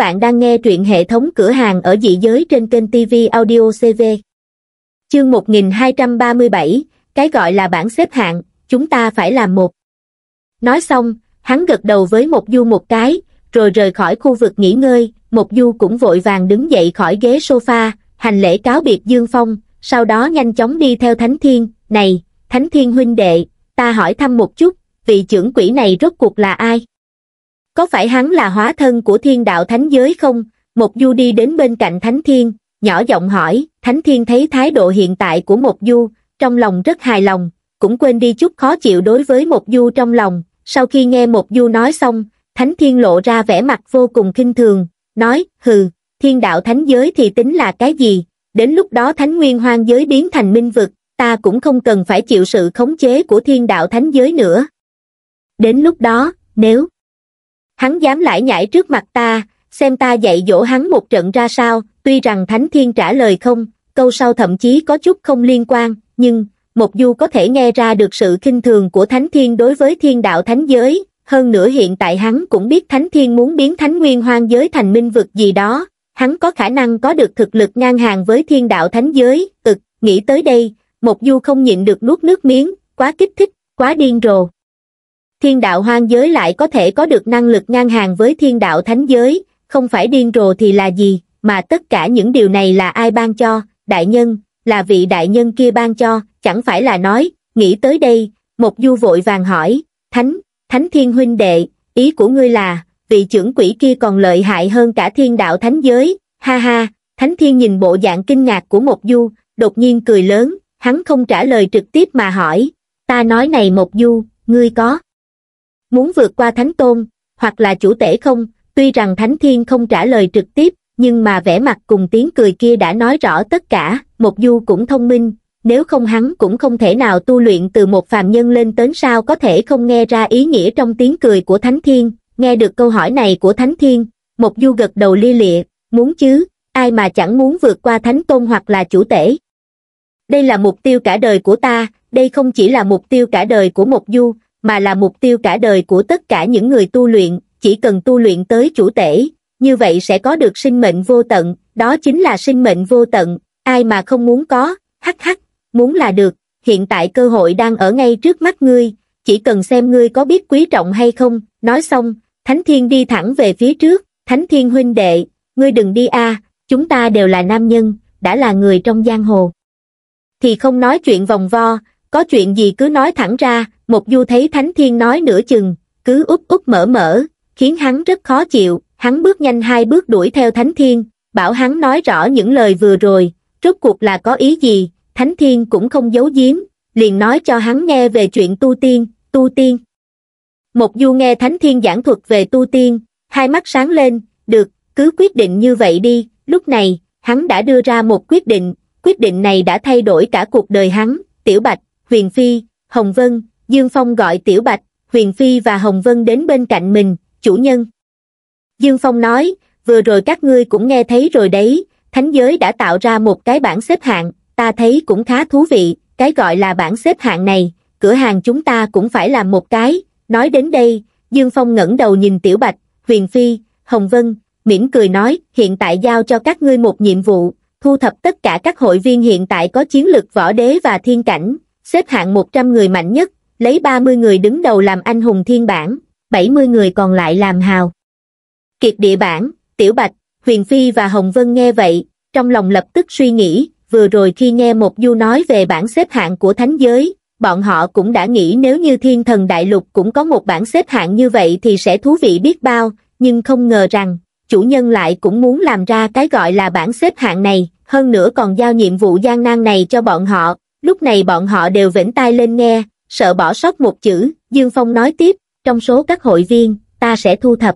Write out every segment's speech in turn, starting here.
bạn đang nghe truyện hệ thống cửa hàng ở dị giới trên kênh TV Audio CV. Chương 1237, cái gọi là bảng xếp hạng, chúng ta phải làm một. Nói xong, hắn gật đầu với một du một cái, rồi rời khỏi khu vực nghỉ ngơi, một du cũng vội vàng đứng dậy khỏi ghế sofa, hành lễ cáo biệt Dương Phong, sau đó nhanh chóng đi theo Thánh Thiên, này, Thánh Thiên huynh đệ, ta hỏi thăm một chút, vị trưởng quỹ này rốt cuộc là ai? Có phải hắn là hóa thân của thiên đạo thánh giới không? Một du đi đến bên cạnh thánh thiên, nhỏ giọng hỏi, thánh thiên thấy thái độ hiện tại của một du, trong lòng rất hài lòng, cũng quên đi chút khó chịu đối với một du trong lòng. Sau khi nghe một du nói xong, thánh thiên lộ ra vẻ mặt vô cùng kinh thường, nói, hừ, thiên đạo thánh giới thì tính là cái gì? Đến lúc đó thánh nguyên hoang giới biến thành minh vực, ta cũng không cần phải chịu sự khống chế của thiên đạo thánh giới nữa. Đến lúc đó, nếu hắn dám lải nhải trước mặt ta, xem ta dạy dỗ hắn một trận ra sao, tuy rằng Thánh Thiên trả lời không, câu sau thậm chí có chút không liên quan, nhưng, một Du có thể nghe ra được sự kinh thường của Thánh Thiên đối với thiên đạo Thánh Giới, hơn nữa hiện tại hắn cũng biết Thánh Thiên muốn biến Thánh Nguyên Hoang Giới thành minh vực gì đó, hắn có khả năng có được thực lực ngang hàng với thiên đạo Thánh Giới, ực, nghĩ tới đây, một Du không nhịn được nuốt nước miếng, quá kích thích, quá điên rồ thiên đạo hoang giới lại có thể có được năng lực ngang hàng với thiên đạo thánh giới, không phải điên rồ thì là gì, mà tất cả những điều này là ai ban cho, đại nhân, là vị đại nhân kia ban cho, chẳng phải là nói, nghĩ tới đây, một du vội vàng hỏi, thánh, thánh thiên huynh đệ, ý của ngươi là, vị trưởng quỷ kia còn lợi hại hơn cả thiên đạo thánh giới, ha ha, thánh thiên nhìn bộ dạng kinh ngạc của một du, đột nhiên cười lớn, hắn không trả lời trực tiếp mà hỏi, ta nói này một du, ngươi có, muốn vượt qua thánh tôn, hoặc là chủ tể không, tuy rằng thánh thiên không trả lời trực tiếp, nhưng mà vẻ mặt cùng tiếng cười kia đã nói rõ tất cả, một du cũng thông minh, nếu không hắn cũng không thể nào tu luyện từ một phàm nhân lên tới sao có thể không nghe ra ý nghĩa trong tiếng cười của thánh thiên, nghe được câu hỏi này của thánh thiên, một du gật đầu lia lịa, muốn chứ, ai mà chẳng muốn vượt qua thánh tôn hoặc là chủ tể. Đây là mục tiêu cả đời của ta, đây không chỉ là mục tiêu cả đời của một du, mà là mục tiêu cả đời của tất cả những người tu luyện, chỉ cần tu luyện tới chủ tể, như vậy sẽ có được sinh mệnh vô tận, đó chính là sinh mệnh vô tận, ai mà không muốn có, hắc hắc, muốn là được, hiện tại cơ hội đang ở ngay trước mắt ngươi, chỉ cần xem ngươi có biết quý trọng hay không, nói xong, Thánh Thiên đi thẳng về phía trước, Thánh Thiên huynh đệ, ngươi đừng đi a chúng ta đều là nam nhân, đã là người trong giang hồ. Thì không nói chuyện vòng vo, có chuyện gì cứ nói thẳng ra, một du thấy Thánh Thiên nói nửa chừng, cứ úp úp mở mở, khiến hắn rất khó chịu, hắn bước nhanh hai bước đuổi theo Thánh Thiên, bảo hắn nói rõ những lời vừa rồi, rốt cuộc là có ý gì, Thánh Thiên cũng không giấu giếm, liền nói cho hắn nghe về chuyện tu tiên, tu tiên. Một du nghe Thánh Thiên giảng thuật về tu tiên, hai mắt sáng lên, được, cứ quyết định như vậy đi, lúc này, hắn đã đưa ra một quyết định, quyết định này đã thay đổi cả cuộc đời hắn, tiểu bạch, Huyền Phi, Hồng Vân, Dương Phong gọi Tiểu Bạch, Huyền Phi và Hồng Vân đến bên cạnh mình, chủ nhân. Dương Phong nói, vừa rồi các ngươi cũng nghe thấy rồi đấy, thánh giới đã tạo ra một cái bảng xếp hạng, ta thấy cũng khá thú vị, cái gọi là bảng xếp hạng này, cửa hàng chúng ta cũng phải làm một cái. Nói đến đây, Dương Phong ngẩng đầu nhìn Tiểu Bạch, Huyền Phi, Hồng Vân, mỉm cười nói, hiện tại giao cho các ngươi một nhiệm vụ, thu thập tất cả các hội viên hiện tại có chiến lực võ đế và thiên cảnh, xếp hạng 100 người mạnh nhất, lấy 30 người đứng đầu làm anh hùng thiên bản, 70 người còn lại làm hào. Kiệt địa bản, Tiểu Bạch, Huyền Phi và Hồng Vân nghe vậy, trong lòng lập tức suy nghĩ, vừa rồi khi nghe một du nói về bảng xếp hạng của thánh giới, bọn họ cũng đã nghĩ nếu như thiên thần đại lục cũng có một bảng xếp hạng như vậy thì sẽ thú vị biết bao, nhưng không ngờ rằng, chủ nhân lại cũng muốn làm ra cái gọi là bảng xếp hạng này, hơn nữa còn giao nhiệm vụ gian nan này cho bọn họ, lúc này bọn họ đều vểnh tai lên nghe, sợ bỏ sót một chữ, Dương Phong nói tiếp, trong số các hội viên, ta sẽ thu thập.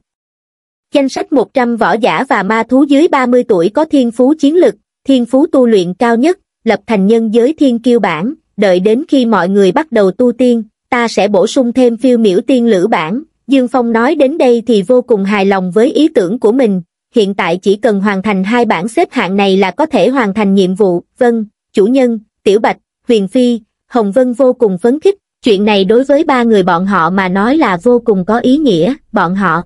Danh sách 100 võ giả và ma thú dưới 30 tuổi có thiên phú chiến lực, thiên phú tu luyện cao nhất, lập thành nhân giới thiên kiêu bản, đợi đến khi mọi người bắt đầu tu tiên, ta sẽ bổ sung thêm phiêu miểu tiên lữ bản. Dương Phong nói đến đây thì vô cùng hài lòng với ý tưởng của mình, hiện tại chỉ cần hoàn thành hai bản xếp hạng này là có thể hoàn thành nhiệm vụ, vâng, chủ nhân, Tiểu Bạch, Huyền Phi, Hồng Vân vô cùng phấn khích, chuyện này đối với ba người bọn họ mà nói là vô cùng có ý nghĩa, bọn họ.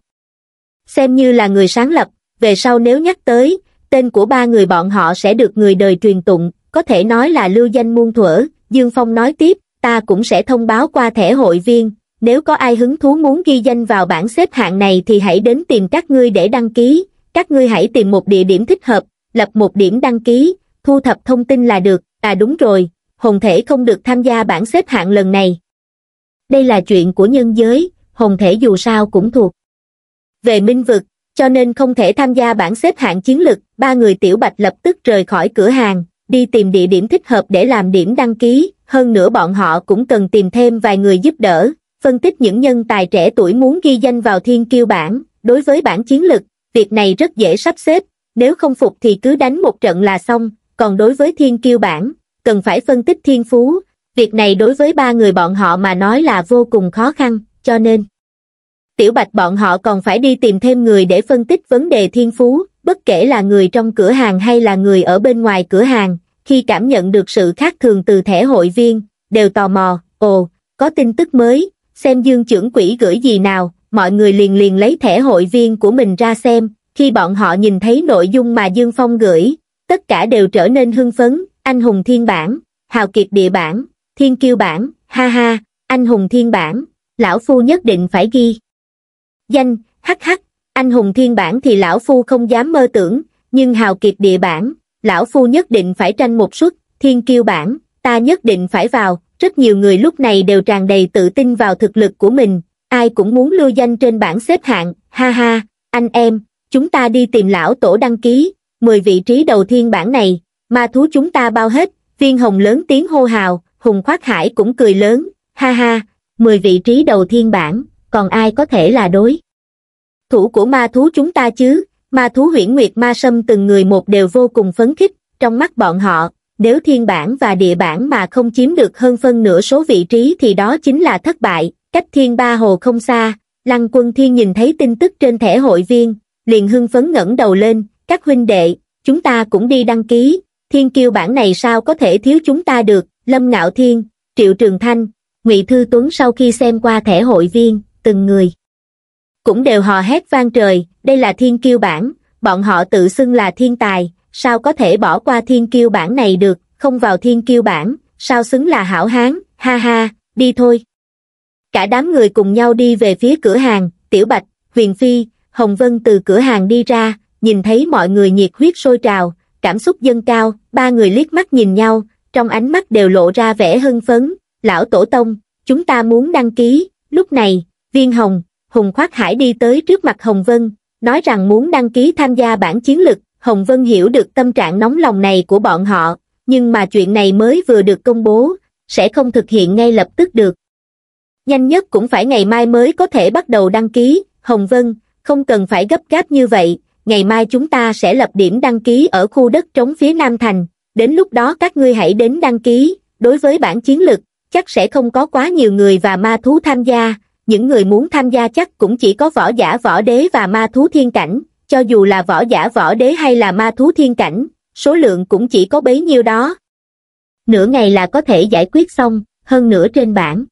Xem như là người sáng lập, về sau nếu nhắc tới, tên của ba người bọn họ sẽ được người đời truyền tụng, có thể nói là lưu danh muôn thuở, Dương Phong nói tiếp, ta cũng sẽ thông báo qua thẻ hội viên, nếu có ai hứng thú muốn ghi danh vào bảng xếp hạng này thì hãy đến tìm các ngươi để đăng ký, các ngươi hãy tìm một địa điểm thích hợp, lập một điểm đăng ký, thu thập thông tin là được, à đúng rồi, hồn thể không được tham gia bảng xếp hạng lần này. Đây là chuyện của nhân giới, hồn thể dù sao cũng thuộc. Về minh vực, cho nên không thể tham gia bảng xếp hạng chiến lực, ba người tiểu bạch lập tức rời khỏi cửa hàng, đi tìm địa điểm thích hợp để làm điểm đăng ký, hơn nữa bọn họ cũng cần tìm thêm vài người giúp đỡ, phân tích những nhân tài trẻ tuổi muốn ghi danh vào thiên kiêu bảng, đối với bảng chiến lực, việc này rất dễ sắp xếp, nếu không phục thì cứ đánh một trận là xong, còn đối với thiên kiêu bảng, cần phải phân tích thiên phú, việc này đối với ba người bọn họ mà nói là vô cùng khó khăn, cho nên Tiểu Bạch bọn họ còn phải đi tìm thêm người để phân tích vấn đề thiên phú, bất kể là người trong cửa hàng hay là người ở bên ngoài cửa hàng, khi cảm nhận được sự khác thường từ thẻ hội viên, đều tò mò, ồ, có tin tức mới, xem dương trưởng quỹ gửi gì nào, mọi người liền liền lấy thẻ hội viên của mình ra xem, khi bọn họ nhìn thấy nội dung mà Dương Phong gửi, tất cả đều trở nên hưng phấn, anh hùng thiên bản, hào kiệt địa bản, thiên kiêu bản, ha ha, anh hùng thiên bản, lão phu nhất định phải ghi. Danh, hắc hắc, anh hùng thiên bản thì lão phu không dám mơ tưởng, nhưng hào kiệt địa bản, lão phu nhất định phải tranh một suất, thiên kiêu bản, ta nhất định phải vào, rất nhiều người lúc này đều tràn đầy tự tin vào thực lực của mình, ai cũng muốn lưu danh trên bảng xếp hạng, ha ha, anh em, chúng ta đi tìm lão tổ đăng ký, 10 vị trí đầu thiên bản này, ma thú chúng ta bao hết viên hồng lớn tiếng hô hào hùng khoác hải cũng cười lớn ha ha mười vị trí đầu thiên bản còn ai có thể là đối thủ của ma thú chúng ta chứ ma thú huyễn nguyệt ma sâm từng người một đều vô cùng phấn khích trong mắt bọn họ nếu thiên bản và địa bản mà không chiếm được hơn phân nửa số vị trí thì đó chính là thất bại cách thiên ba hồ không xa lăng quân thiên nhìn thấy tin tức trên thẻ hội viên liền hưng phấn ngẩng đầu lên các huynh đệ chúng ta cũng đi đăng ký thiên kiêu bản này sao có thể thiếu chúng ta được, Lâm Ngạo Thiên, Triệu Trường Thanh, Ngụy Thư Tuấn sau khi xem qua thẻ hội viên, từng người. Cũng đều hò hét vang trời, đây là thiên kiêu bản, bọn họ tự xưng là thiên tài, sao có thể bỏ qua thiên kiêu bản này được, không vào thiên kiêu bản, sao xứng là hảo hán, ha ha, đi thôi. Cả đám người cùng nhau đi về phía cửa hàng, Tiểu Bạch, Huyền Phi, Hồng Vân từ cửa hàng đi ra, nhìn thấy mọi người nhiệt huyết sôi trào, cảm xúc dâng cao, ba người liếc mắt nhìn nhau, trong ánh mắt đều lộ ra vẻ hưng phấn, lão tổ tông, chúng ta muốn đăng ký, lúc này, viên hồng, hùng khoác hải đi tới trước mặt Hồng Vân, nói rằng muốn đăng ký tham gia bản chiến lực, Hồng Vân hiểu được tâm trạng nóng lòng này của bọn họ, nhưng mà chuyện này mới vừa được công bố, sẽ không thực hiện ngay lập tức được. Nhanh nhất cũng phải ngày mai mới có thể bắt đầu đăng ký, Hồng Vân, không cần phải gấp gáp như vậy, ngày mai chúng ta sẽ lập điểm đăng ký ở khu đất trống phía Nam Thành, đến lúc đó các ngươi hãy đến đăng ký, đối với bản chiến lực, chắc sẽ không có quá nhiều người và ma thú tham gia, những người muốn tham gia chắc cũng chỉ có võ giả võ đế và ma thú thiên cảnh, cho dù là võ giả võ đế hay là ma thú thiên cảnh, số lượng cũng chỉ có bấy nhiêu đó. Nửa ngày là có thể giải quyết xong, hơn nửa trên bảng.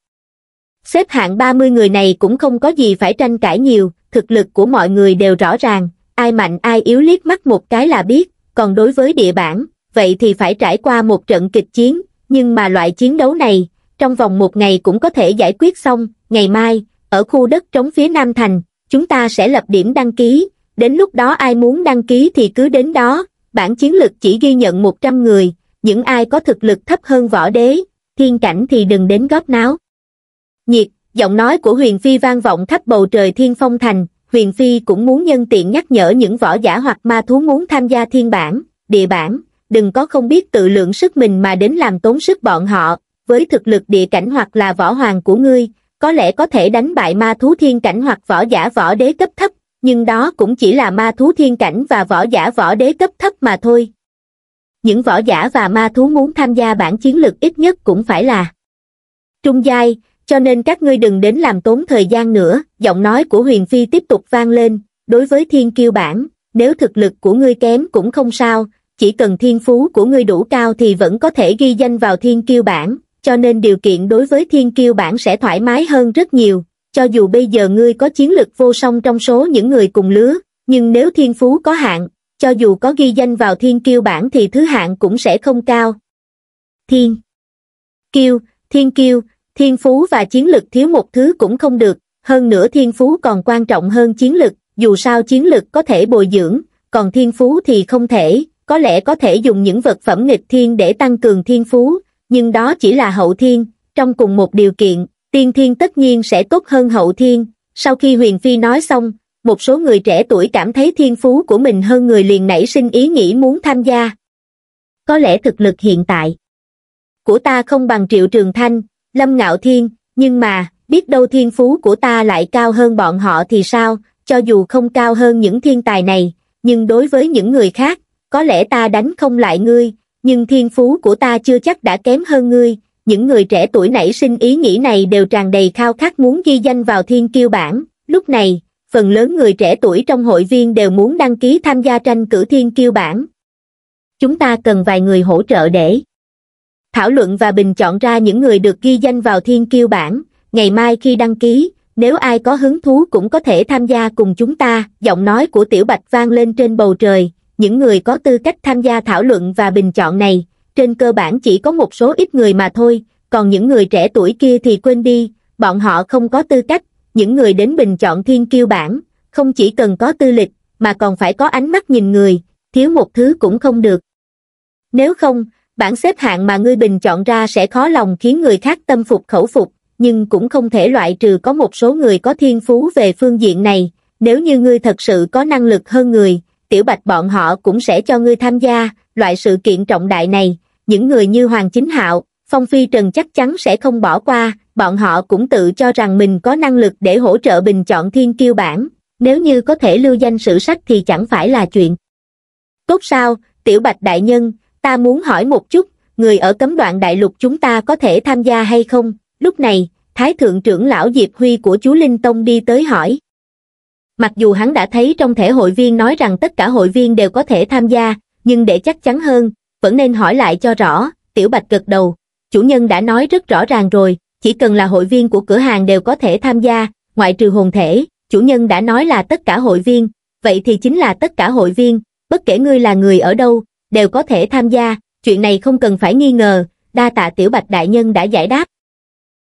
Xếp hạng 30 người này cũng không có gì phải tranh cãi nhiều, thực lực của mọi người đều rõ ràng, ai mạnh ai yếu liếc mắt một cái là biết, còn đối với địa bản, vậy thì phải trải qua một trận kịch chiến, nhưng mà loại chiến đấu này, trong vòng một ngày cũng có thể giải quyết xong, ngày mai, ở khu đất trống phía Nam Thành, chúng ta sẽ lập điểm đăng ký, đến lúc đó ai muốn đăng ký thì cứ đến đó, bản chiến lực chỉ ghi nhận 100 người, những ai có thực lực thấp hơn võ đế, thiên cảnh thì đừng đến góp náo. Nhiệt, giọng nói của huyền phi vang vọng khắp bầu trời thiên phong thành, Huyền Phi cũng muốn nhân tiện nhắc nhở những võ giả hoặc ma thú muốn tham gia thiên bản, địa bản, đừng có không biết tự lượng sức mình mà đến làm tốn sức bọn họ, với thực lực địa cảnh hoặc là võ hoàng của ngươi, có lẽ có thể đánh bại ma thú thiên cảnh hoặc võ giả võ đế cấp thấp, nhưng đó cũng chỉ là ma thú thiên cảnh và võ giả võ đế cấp thấp mà thôi. Những võ giả và ma thú muốn tham gia bản chiến lực ít nhất cũng phải là trung giai, cho nên các ngươi đừng đến làm tốn thời gian nữa giọng nói của huyền phi tiếp tục vang lên đối với thiên kiêu bản nếu thực lực của ngươi kém cũng không sao chỉ cần thiên phú của ngươi đủ cao thì vẫn có thể ghi danh vào thiên kiêu bản cho nên điều kiện đối với thiên kiêu bản sẽ thoải mái hơn rất nhiều cho dù bây giờ ngươi có chiến lực vô song trong số những người cùng lứa nhưng nếu thiên phú có hạn cho dù có ghi danh vào thiên kiêu bản thì thứ hạng cũng sẽ không cao thiên kiêu thiên kiêu thiên phú và chiến lực thiếu một thứ cũng không được, hơn nữa thiên phú còn quan trọng hơn chiến lực, dù sao chiến lực có thể bồi dưỡng, còn thiên phú thì không thể, có lẽ có thể dùng những vật phẩm nghịch thiên để tăng cường thiên phú, nhưng đó chỉ là hậu thiên, trong cùng một điều kiện, tiên thiên tất nhiên sẽ tốt hơn hậu thiên. Sau khi Huyền Phi nói xong, một số người trẻ tuổi cảm thấy thiên phú của mình hơn người liền nảy sinh ý nghĩ muốn tham gia. Có lẽ thực lực hiện tại của ta không bằng Triệu Trường Thanh, Lâm Ngạo Thiên, nhưng mà, biết đâu thiên phú của ta lại cao hơn bọn họ thì sao, cho dù không cao hơn những thiên tài này, nhưng đối với những người khác, có lẽ ta đánh không lại ngươi, nhưng thiên phú của ta chưa chắc đã kém hơn ngươi, những người trẻ tuổi nảy sinh ý nghĩ này đều tràn đầy khao khát muốn ghi danh vào thiên kiêu bảng, lúc này, phần lớn người trẻ tuổi trong hội viên đều muốn đăng ký tham gia tranh cử thiên kiêu bảng. Chúng ta cần vài người hỗ trợ để thảo luận và bình chọn ra những người được ghi danh vào thiên kiêu bảng ngày mai khi đăng ký nếu ai có hứng thú cũng có thể tham gia cùng chúng ta giọng nói của tiểu bạch vang lên trên bầu trời những người có tư cách tham gia thảo luận và bình chọn này trên cơ bản chỉ có một số ít người mà thôi còn những người trẻ tuổi kia thì quên đi bọn họ không có tư cách những người đến bình chọn thiên kiêu bảng không chỉ cần có tư lịch mà còn phải có ánh mắt nhìn người thiếu một thứ cũng không được nếu không bảng xếp hạng mà ngươi bình chọn ra sẽ khó lòng khiến người khác tâm phục khẩu phục, nhưng cũng không thể loại trừ có một số người có thiên phú về phương diện này, nếu như ngươi thật sự có năng lực hơn người, tiểu bạch bọn họ cũng sẽ cho ngươi tham gia, loại sự kiện trọng đại này, những người như Hoàng Chính Hạo, Phong Phi Trần chắc chắn sẽ không bỏ qua, bọn họ cũng tự cho rằng mình có năng lực để hỗ trợ bình chọn thiên kiêu bản, nếu như có thể lưu danh sử sách thì chẳng phải là chuyện. cốt sao, tiểu bạch đại nhân, ta muốn hỏi một chút người ở cấm đoạn đại lục chúng ta có thể tham gia hay không lúc này thái thượng trưởng lão diệp huy của chú linh tông đi tới hỏi mặc dù hắn đã thấy trong thẻ hội viên nói rằng tất cả hội viên đều có thể tham gia nhưng để chắc chắn hơn vẫn nên hỏi lại cho rõ tiểu bạch gật đầu chủ nhân đã nói rất rõ ràng rồi chỉ cần là hội viên của cửa hàng đều có thể tham gia ngoại trừ hồn thể chủ nhân đã nói là tất cả hội viên vậy thì chính là tất cả hội viên bất kể ngươi là người ở đâu đều có thể tham gia, chuyện này không cần phải nghi ngờ, đa tạ tiểu bạch đại nhân đã giải đáp.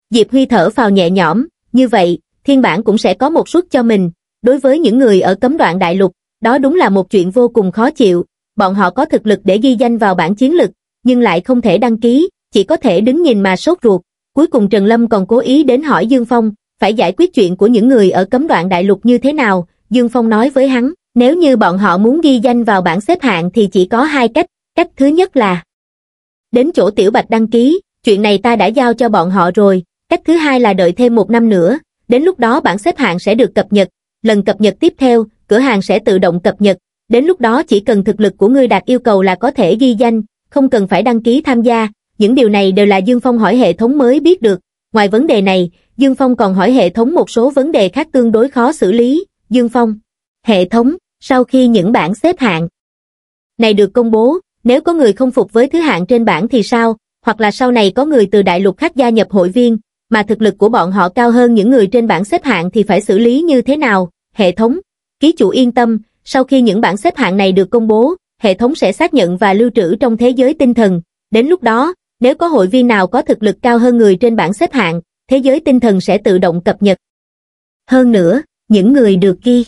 Diệp Huy thở phào nhẹ nhõm, như vậy, thiên bản cũng sẽ có một suất cho mình, đối với những người ở cấm đoạn đại lục, đó đúng là một chuyện vô cùng khó chịu, bọn họ có thực lực để ghi danh vào bảng chiến lực, nhưng lại không thể đăng ký, chỉ có thể đứng nhìn mà sốt ruột. Cuối cùng Trần Lâm còn cố ý đến hỏi Dương Phong, phải giải quyết chuyện của những người ở cấm đoạn đại lục như thế nào, Dương Phong nói với hắn. Nếu như bọn họ muốn ghi danh vào bảng xếp hạng thì chỉ có hai cách, cách thứ nhất là đến chỗ Tiểu Bạch đăng ký, chuyện này ta đã giao cho bọn họ rồi, cách thứ hai là đợi thêm một năm nữa, đến lúc đó bảng xếp hạng sẽ được cập nhật, lần cập nhật tiếp theo, cửa hàng sẽ tự động cập nhật, đến lúc đó chỉ cần thực lực của ngươi đạt yêu cầu là có thể ghi danh, không cần phải đăng ký tham gia, những điều này đều là Dương Phong hỏi hệ thống mới biết được. Ngoài vấn đề này, Dương Phong còn hỏi hệ thống một số vấn đề khác tương đối khó xử lý, Dương Phong hệ thống, sau khi những bảng xếp hạng này được công bố, nếu có người không phục với thứ hạng trên bảng thì sao, hoặc là sau này có người từ đại lục khác gia nhập hội viên, mà thực lực của bọn họ cao hơn những người trên bảng xếp hạng thì phải xử lý như thế nào, hệ thống, ký chủ yên tâm, sau khi những bảng xếp hạng này được công bố, hệ thống sẽ xác nhận và lưu trữ trong thế giới tinh thần, đến lúc đó, nếu có hội viên nào có thực lực cao hơn người trên bảng xếp hạng, thế giới tinh thần sẽ tự động cập nhật. Hơn nữa, những người được ghi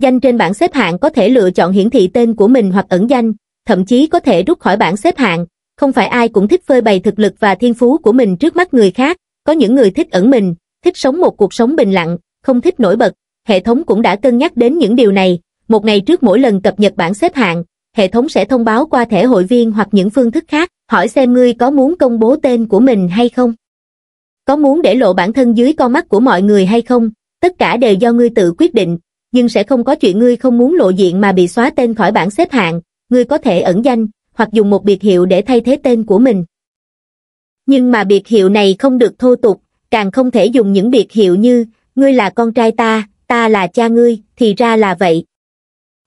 Danh trên bảng xếp hạng có thể lựa chọn hiển thị tên của mình hoặc ẩn danh, thậm chí có thể rút khỏi bảng xếp hạng, không phải ai cũng thích phơi bày thực lực và thiên phú của mình trước mắt người khác, có những người thích ẩn mình, thích sống một cuộc sống bình lặng, không thích nổi bật. Hệ thống cũng đã cân nhắc đến những điều này, một ngày trước mỗi lần cập nhật bảng xếp hạng, hệ thống sẽ thông báo qua thẻ hội viên hoặc những phương thức khác, hỏi xem ngươi có muốn công bố tên của mình hay không. Có muốn để lộ bản thân dưới con mắt của mọi người hay không, tất cả đều do ngươi tự quyết định, nhưng sẽ không có chuyện ngươi không muốn lộ diện mà bị xóa tên khỏi bảng xếp hạng, ngươi có thể ẩn danh, hoặc dùng một biệt hiệu để thay thế tên của mình. Nhưng mà biệt hiệu này không được thô tục, càng không thể dùng những biệt hiệu như, ngươi là con trai ta, ta là cha ngươi, thì ra là vậy.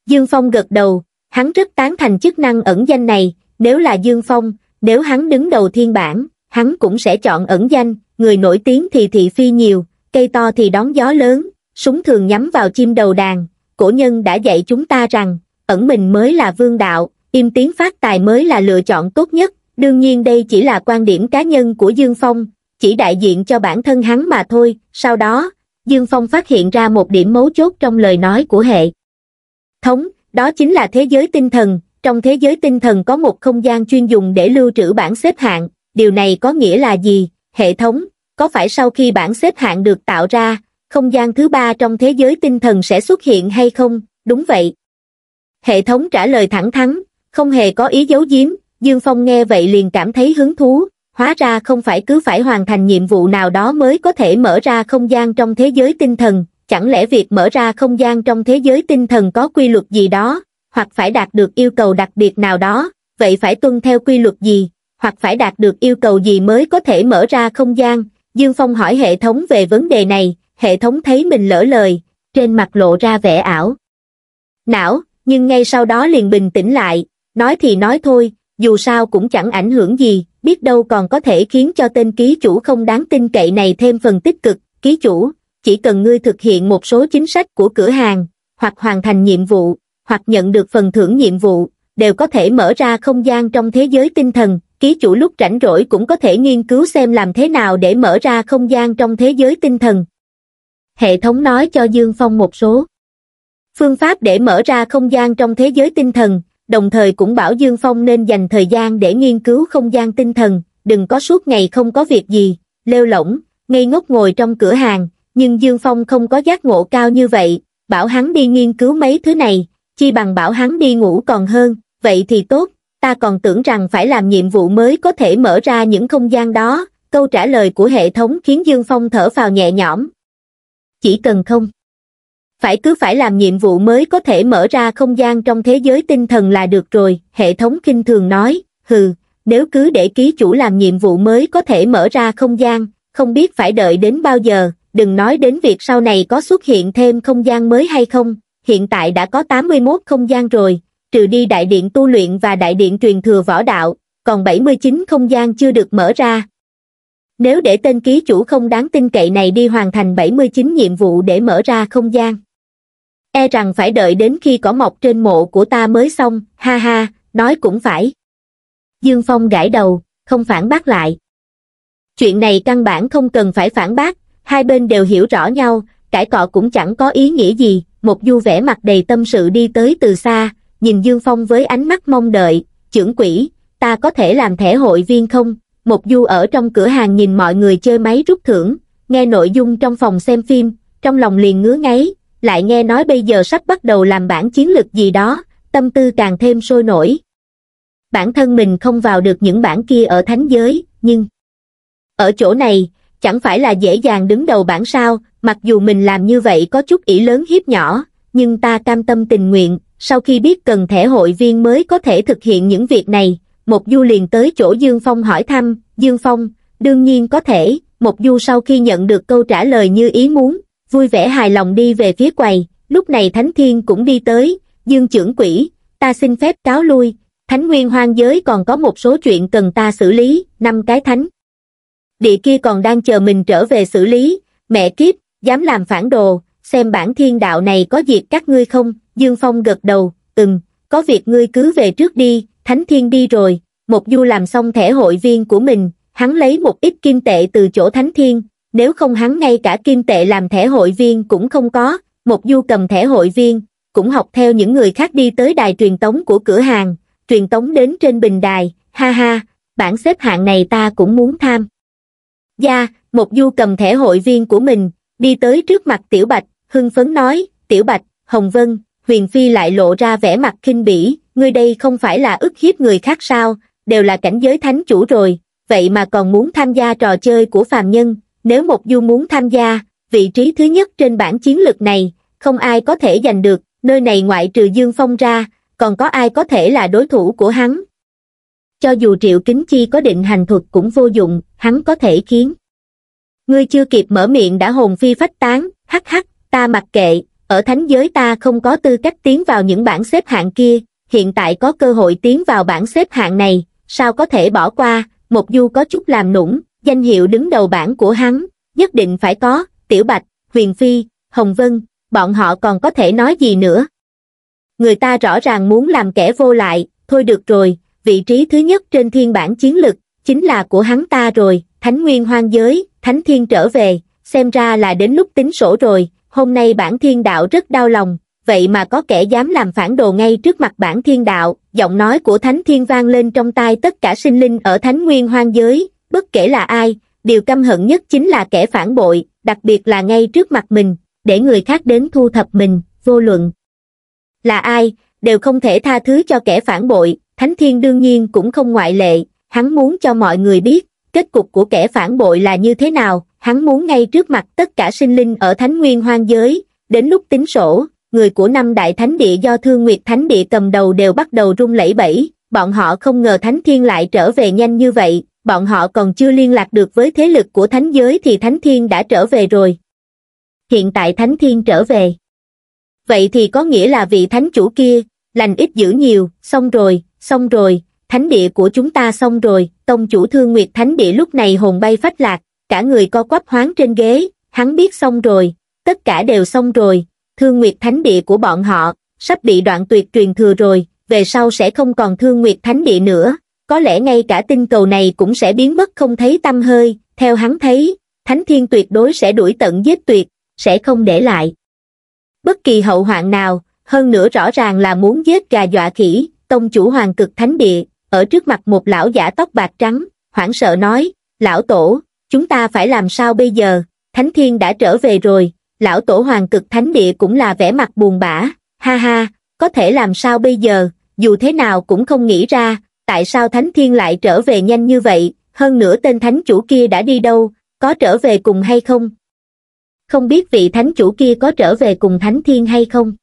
Dương Phong gật đầu, hắn rất tán thành chức năng ẩn danh này, nếu là Dương Phong, nếu hắn đứng đầu thiên bản, hắn cũng sẽ chọn ẩn danh, người nổi tiếng thì thị phi nhiều, cây to thì đón gió lớn, súng thường nhắm vào chim đầu đàn cổ nhân đã dạy chúng ta rằng ẩn mình mới là vương đạo im tiếng phát tài mới là lựa chọn tốt nhất đương nhiên đây chỉ là quan điểm cá nhân của dương phong chỉ đại diện cho bản thân hắn mà thôi sau đó dương phong phát hiện ra một điểm mấu chốt trong lời nói của hệ thống đó chính là thế giới tinh thần trong thế giới tinh thần có một không gian chuyên dùng để lưu trữ bảng xếp hạng điều này có nghĩa là gì hệ thống có phải sau khi bảng xếp hạng được tạo ra không gian thứ ba trong thế giới tinh thần sẽ xuất hiện hay không đúng vậy hệ thống trả lời thẳng thắn không hề có ý giấu giếm dương phong nghe vậy liền cảm thấy hứng thú hóa ra không phải cứ phải hoàn thành nhiệm vụ nào đó mới có thể mở ra không gian trong thế giới tinh thần chẳng lẽ việc mở ra không gian trong thế giới tinh thần có quy luật gì đó hoặc phải đạt được yêu cầu đặc biệt nào đó vậy phải tuân theo quy luật gì hoặc phải đạt được yêu cầu gì mới có thể mở ra không gian dương phong hỏi hệ thống về vấn đề này hệ thống thấy mình lỡ lời, trên mặt lộ ra vẻ ảo. Não, nhưng ngay sau đó liền bình tĩnh lại, nói thì nói thôi, dù sao cũng chẳng ảnh hưởng gì, biết đâu còn có thể khiến cho tên ký chủ không đáng tin cậy này thêm phần tích cực, ký chủ, chỉ cần ngươi thực hiện một số chính sách của cửa hàng, hoặc hoàn thành nhiệm vụ, hoặc nhận được phần thưởng nhiệm vụ, đều có thể mở ra không gian trong thế giới tinh thần, ký chủ lúc rảnh rỗi cũng có thể nghiên cứu xem làm thế nào để mở ra không gian trong thế giới tinh thần, hệ thống nói cho Dương Phong một số phương pháp để mở ra không gian trong thế giới tinh thần, đồng thời cũng bảo Dương Phong nên dành thời gian để nghiên cứu không gian tinh thần, đừng có suốt ngày không có việc gì, lêu lỏng, ngây ngốc ngồi trong cửa hàng, nhưng Dương Phong không có giác ngộ cao như vậy, bảo hắn đi nghiên cứu mấy thứ này, chi bằng bảo hắn đi ngủ còn hơn, vậy thì tốt, ta còn tưởng rằng phải làm nhiệm vụ mới có thể mở ra những không gian đó, câu trả lời của hệ thống khiến Dương Phong thở vào nhẹ nhõm, chỉ cần không phải cứ phải làm nhiệm vụ mới có thể mở ra không gian trong thế giới tinh thần là được rồi hệ thống kinh thường nói hừ nếu cứ để ký chủ làm nhiệm vụ mới có thể mở ra không gian không biết phải đợi đến bao giờ đừng nói đến việc sau này có xuất hiện thêm không gian mới hay không hiện tại đã có tám mươi 81 không gian rồi trừ đi đại điện tu luyện và đại điện truyền thừa võ đạo còn bảy mươi chín không gian chưa được mở ra nếu để tên ký chủ không đáng tin cậy này đi hoàn thành 79 nhiệm vụ để mở ra không gian. E rằng phải đợi đến khi cỏ mọc trên mộ của ta mới xong, ha ha, nói cũng phải. Dương Phong gãi đầu, không phản bác lại. Chuyện này căn bản không cần phải phản bác, hai bên đều hiểu rõ nhau, cãi cọ cũng chẳng có ý nghĩa gì, một du vẻ mặt đầy tâm sự đi tới từ xa, nhìn Dương Phong với ánh mắt mong đợi, trưởng quỷ, ta có thể làm thẻ hội viên không, một du ở trong cửa hàng nhìn mọi người chơi máy rút thưởng, nghe nội dung trong phòng xem phim, trong lòng liền ngứa ngáy, lại nghe nói bây giờ sắp bắt đầu làm bản chiến lược gì đó, tâm tư càng thêm sôi nổi. Bản thân mình không vào được những bản kia ở thánh giới, nhưng ở chỗ này, chẳng phải là dễ dàng đứng đầu bản sao, mặc dù mình làm như vậy có chút ỷ lớn hiếp nhỏ, nhưng ta cam tâm tình nguyện, sau khi biết cần thẻ hội viên mới có thể thực hiện những việc này, Mộc du liền tới chỗ Dương Phong hỏi thăm, Dương Phong, đương nhiên có thể, Mộc du sau khi nhận được câu trả lời như ý muốn, vui vẻ hài lòng đi về phía quầy, lúc này Thánh Thiên cũng đi tới, Dương trưởng quỷ, ta xin phép cáo lui, Thánh Nguyên hoang giới còn có một số chuyện cần ta xử lý, năm cái thánh. Địa kia còn đang chờ mình trở về xử lý, mẹ kiếp, dám làm phản đồ, xem bản thiên đạo này có việc các ngươi không, Dương Phong gật đầu, ừm, có việc ngươi cứ về trước đi, Thánh Thiên đi rồi, Mộc Du làm xong thẻ hội viên của mình, hắn lấy một ít kim tệ từ chỗ Thánh Thiên, nếu không hắn ngay cả kim tệ làm thẻ hội viên cũng không có, Mộc Du cầm thẻ hội viên, cũng học theo những người khác đi tới đài truyền tống của cửa hàng, truyền tống đến trên bình đài, ha ha, bảng xếp hạng này ta cũng muốn tham. Gia, Mộc Du cầm thẻ hội viên của mình, đi tới trước mặt Tiểu Bạch, hưng phấn nói, Tiểu Bạch, Hồng Vân, Huyền Phi lại lộ ra vẻ mặt kinh bỉ, ngươi đây không phải là ức hiếp người khác sao, đều là cảnh giới thánh chủ rồi, vậy mà còn muốn tham gia trò chơi của phàm nhân, nếu một du muốn tham gia, vị trí thứ nhất trên bản chiến lược này, không ai có thể giành được, nơi này ngoại trừ Dương Phong ra, còn có ai có thể là đối thủ của hắn. Cho dù Triệu Kính Chi có định hành thuật cũng vô dụng, hắn có thể khiến. Ngươi chưa kịp mở miệng đã hồn phi phách tán, hắc hắc, ta mặc kệ, ở thánh giới ta không có tư cách tiến vào những bảng xếp hạng kia, hiện tại có cơ hội tiến vào bảng xếp hạng này, sao có thể bỏ qua, một du có chút làm nũng, danh hiệu đứng đầu bảng của hắn, nhất định phải có, Tiểu Bạch, Huyền Phi, Hồng Vân, bọn họ còn có thể nói gì nữa. Người ta rõ ràng muốn làm kẻ vô lại, thôi được rồi, vị trí thứ nhất trên thiên bản chiến lực, chính là của hắn ta rồi, thánh nguyên hoang giới, thánh thiên trở về, xem ra là đến lúc tính sổ rồi, hôm nay bản thiên đạo rất đau lòng, vậy mà có kẻ dám làm phản đồ ngay trước mặt bản thiên đạo, giọng nói của thánh thiên vang lên trong tai tất cả sinh linh ở thánh nguyên hoang giới, bất kể là ai, điều căm hận nhất chính là kẻ phản bội, đặc biệt là ngay trước mặt mình, để người khác đến thu thập mình, vô luận. Là ai, đều không thể tha thứ cho kẻ phản bội, thánh thiên đương nhiên cũng không ngoại lệ, hắn muốn cho mọi người biết, kết cục của kẻ phản bội là như thế nào, hắn muốn ngay trước mặt tất cả sinh linh ở Thánh Nguyên hoang giới, đến lúc tính sổ, người của năm đại thánh địa do Thương Nguyệt Thánh địa cầm đầu đều bắt đầu rung lẩy bẩy, bọn họ không ngờ Thánh Thiên lại trở về nhanh như vậy, bọn họ còn chưa liên lạc được với thế lực của Thánh giới thì Thánh Thiên đã trở về rồi. Hiện tại Thánh Thiên trở về. Vậy thì có nghĩa là vị Thánh chủ kia, lành ít dữ nhiều, xong rồi, xong rồi, Thánh địa của chúng ta xong rồi, Tông chủ Thương Nguyệt Thánh địa lúc này hồn bay phách lạc, cả người co quắp hoáng trên ghế, hắn biết xong rồi, tất cả đều xong rồi, thương nguyệt thánh địa của bọn họ, sắp bị đoạn tuyệt truyền thừa rồi, về sau sẽ không còn thương nguyệt thánh địa nữa, có lẽ ngay cả tinh cầu này cũng sẽ biến mất không thấy tâm hơi, theo hắn thấy, thánh thiên tuyệt đối sẽ đuổi tận giết tuyệt, sẽ không để lại. Bất kỳ hậu hoạn nào, hơn nữa rõ ràng là muốn giết gà dọa khỉ, tông chủ hoàng cực thánh địa, ở trước mặt một lão giả tóc bạc trắng, hoảng sợ nói, lão tổ, chúng ta phải làm sao bây giờ, Thánh Thiên đã trở về rồi, lão tổ hoàng cực thánh địa cũng là vẻ mặt buồn bã, ha ha, có thể làm sao bây giờ, dù thế nào cũng không nghĩ ra, tại sao Thánh Thiên lại trở về nhanh như vậy, hơn nữa tên thánh chủ kia đã đi đâu, có trở về cùng hay không? Không biết vị thánh chủ kia có trở về cùng Thánh Thiên hay không?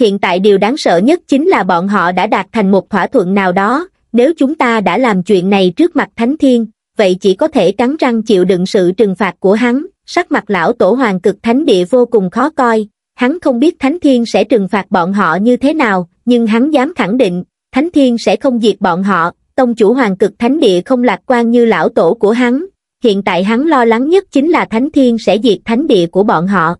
Hiện tại điều đáng sợ nhất chính là bọn họ đã đạt thành một thỏa thuận nào đó, nếu chúng ta đã làm chuyện này trước mặt Thánh Thiên, vậy chỉ có thể cắn răng chịu đựng sự trừng phạt của hắn, sắc mặt lão tổ hoàng cực thánh địa vô cùng khó coi, hắn không biết thánh thiên sẽ trừng phạt bọn họ như thế nào, nhưng hắn dám khẳng định, thánh thiên sẽ không diệt bọn họ, tông chủ hoàng cực thánh địa không lạc quan như lão tổ của hắn, hiện tại hắn lo lắng nhất chính là thánh thiên sẽ diệt thánh địa của bọn họ.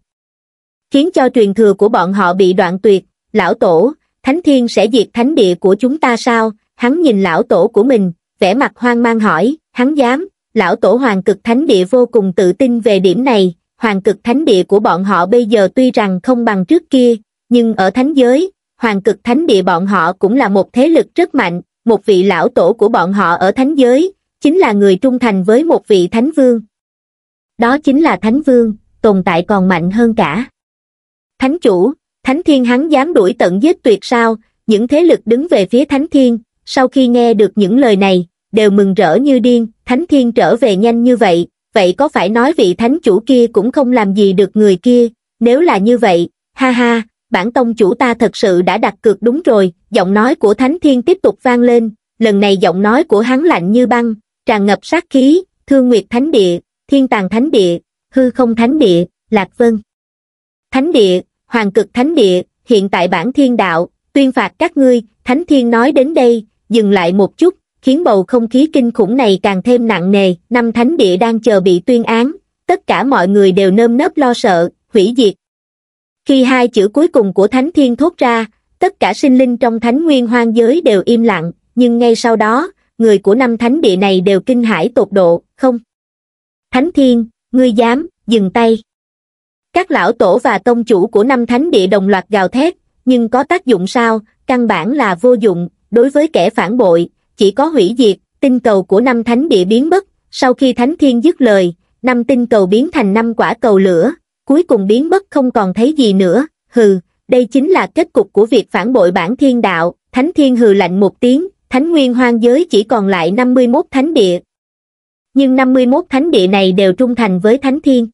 Khiến cho truyền thừa của bọn họ bị đoạn tuyệt, lão tổ, thánh thiên sẽ diệt thánh địa của chúng ta sao, hắn nhìn lão tổ của mình, vẻ mặt hoang mang hỏi, hắn dám, lão tổ hoàng cực thánh địa vô cùng tự tin về điểm này, hoàng cực thánh địa của bọn họ bây giờ tuy rằng không bằng trước kia, nhưng ở thánh giới, hoàng cực thánh địa bọn họ cũng là một thế lực rất mạnh, một vị lão tổ của bọn họ ở thánh giới, chính là người trung thành với một vị thánh vương. Đó chính là thánh vương, tồn tại còn mạnh hơn cả. Thánh chủ, thánh thiên hắn dám đuổi tận giết tuyệt sao, những thế lực đứng về phía thánh thiên, sau khi nghe được những lời này, đều mừng rỡ như điên, thánh thiên trở về nhanh như vậy, vậy có phải nói vị thánh chủ kia cũng không làm gì được người kia, nếu là như vậy, ha ha, bản tông chủ ta thật sự đã đặt cược đúng rồi, giọng nói của thánh thiên tiếp tục vang lên, lần này giọng nói của hắn lạnh như băng, tràn ngập sát khí, thương nguyệt thánh địa, thiên tàng thánh địa, hư không thánh địa, lạc vân. Thánh địa, hoàng cực thánh địa, hiện tại bản thiên đạo, tuyên phạt các ngươi, thánh thiên nói đến đây, dừng lại một chút, khiến bầu không khí kinh khủng này càng thêm nặng nề năm thánh địa đang chờ bị tuyên án tất cả mọi người đều nơm nớp lo sợ hủy diệt khi hai chữ cuối cùng của thánh thiên thốt ra tất cả sinh linh trong thánh nguyên hoang giới đều im lặng nhưng ngay sau đó người của năm thánh địa này đều kinh hãi tột độ không thánh thiên ngươi dám dừng tay các lão tổ và tông chủ của năm thánh địa đồng loạt gào thét nhưng có tác dụng sao căn bản là vô dụng đối với kẻ phản bội chỉ có hủy diệt, tinh cầu của năm thánh địa biến mất, sau khi thánh thiên dứt lời, năm tinh cầu biến thành năm quả cầu lửa, cuối cùng biến mất không còn thấy gì nữa, hừ, đây chính là kết cục của việc phản bội bản thiên đạo, thánh thiên hừ lạnh một tiếng, thánh nguyên hoang giới chỉ còn lại 51 thánh địa. Nhưng 51 thánh địa này đều trung thành với thánh thiên.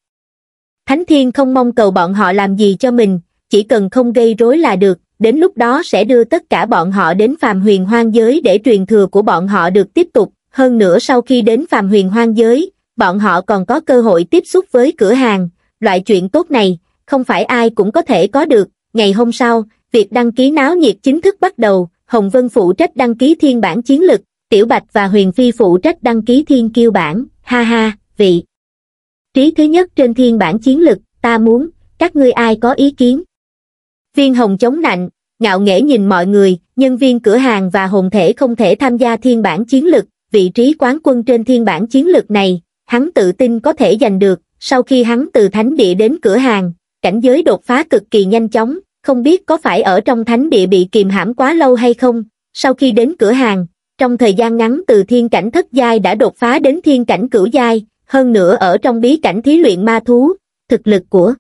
Thánh thiên không mong cầu bọn họ làm gì cho mình, chỉ cần không gây rối là được, đến lúc đó sẽ đưa tất cả bọn họ đến phàm huyền hoang giới để truyền thừa của bọn họ được tiếp tục, hơn nữa sau khi đến phàm huyền hoang giới, bọn họ còn có cơ hội tiếp xúc với cửa hàng, loại chuyện tốt này, không phải ai cũng có thể có được, ngày hôm sau, việc đăng ký náo nhiệt chính thức bắt đầu, Hồng Vân phụ trách đăng ký thiên bản chiến lực, Tiểu Bạch và Huyền Phi phụ trách đăng ký thiên kiêu bản, ha ha, vị. Trí thứ nhất trên thiên bản chiến lực, ta muốn, các ngươi ai có ý kiến? Viên hồng chống nạnh, ngạo nghễ nhìn mọi người, nhân viên cửa hàng và hồn thể không thể tham gia thiên bản chiến lực, vị trí quán quân trên thiên bản chiến lực này, hắn tự tin có thể giành được, sau khi hắn từ thánh địa đến cửa hàng, cảnh giới đột phá cực kỳ nhanh chóng, không biết có phải ở trong thánh địa bị kìm hãm quá lâu hay không, sau khi đến cửa hàng, trong thời gian ngắn từ thiên cảnh thất giai đã đột phá đến thiên cảnh cửu giai, hơn nữa ở trong bí cảnh thí luyện ma thú, thực lực của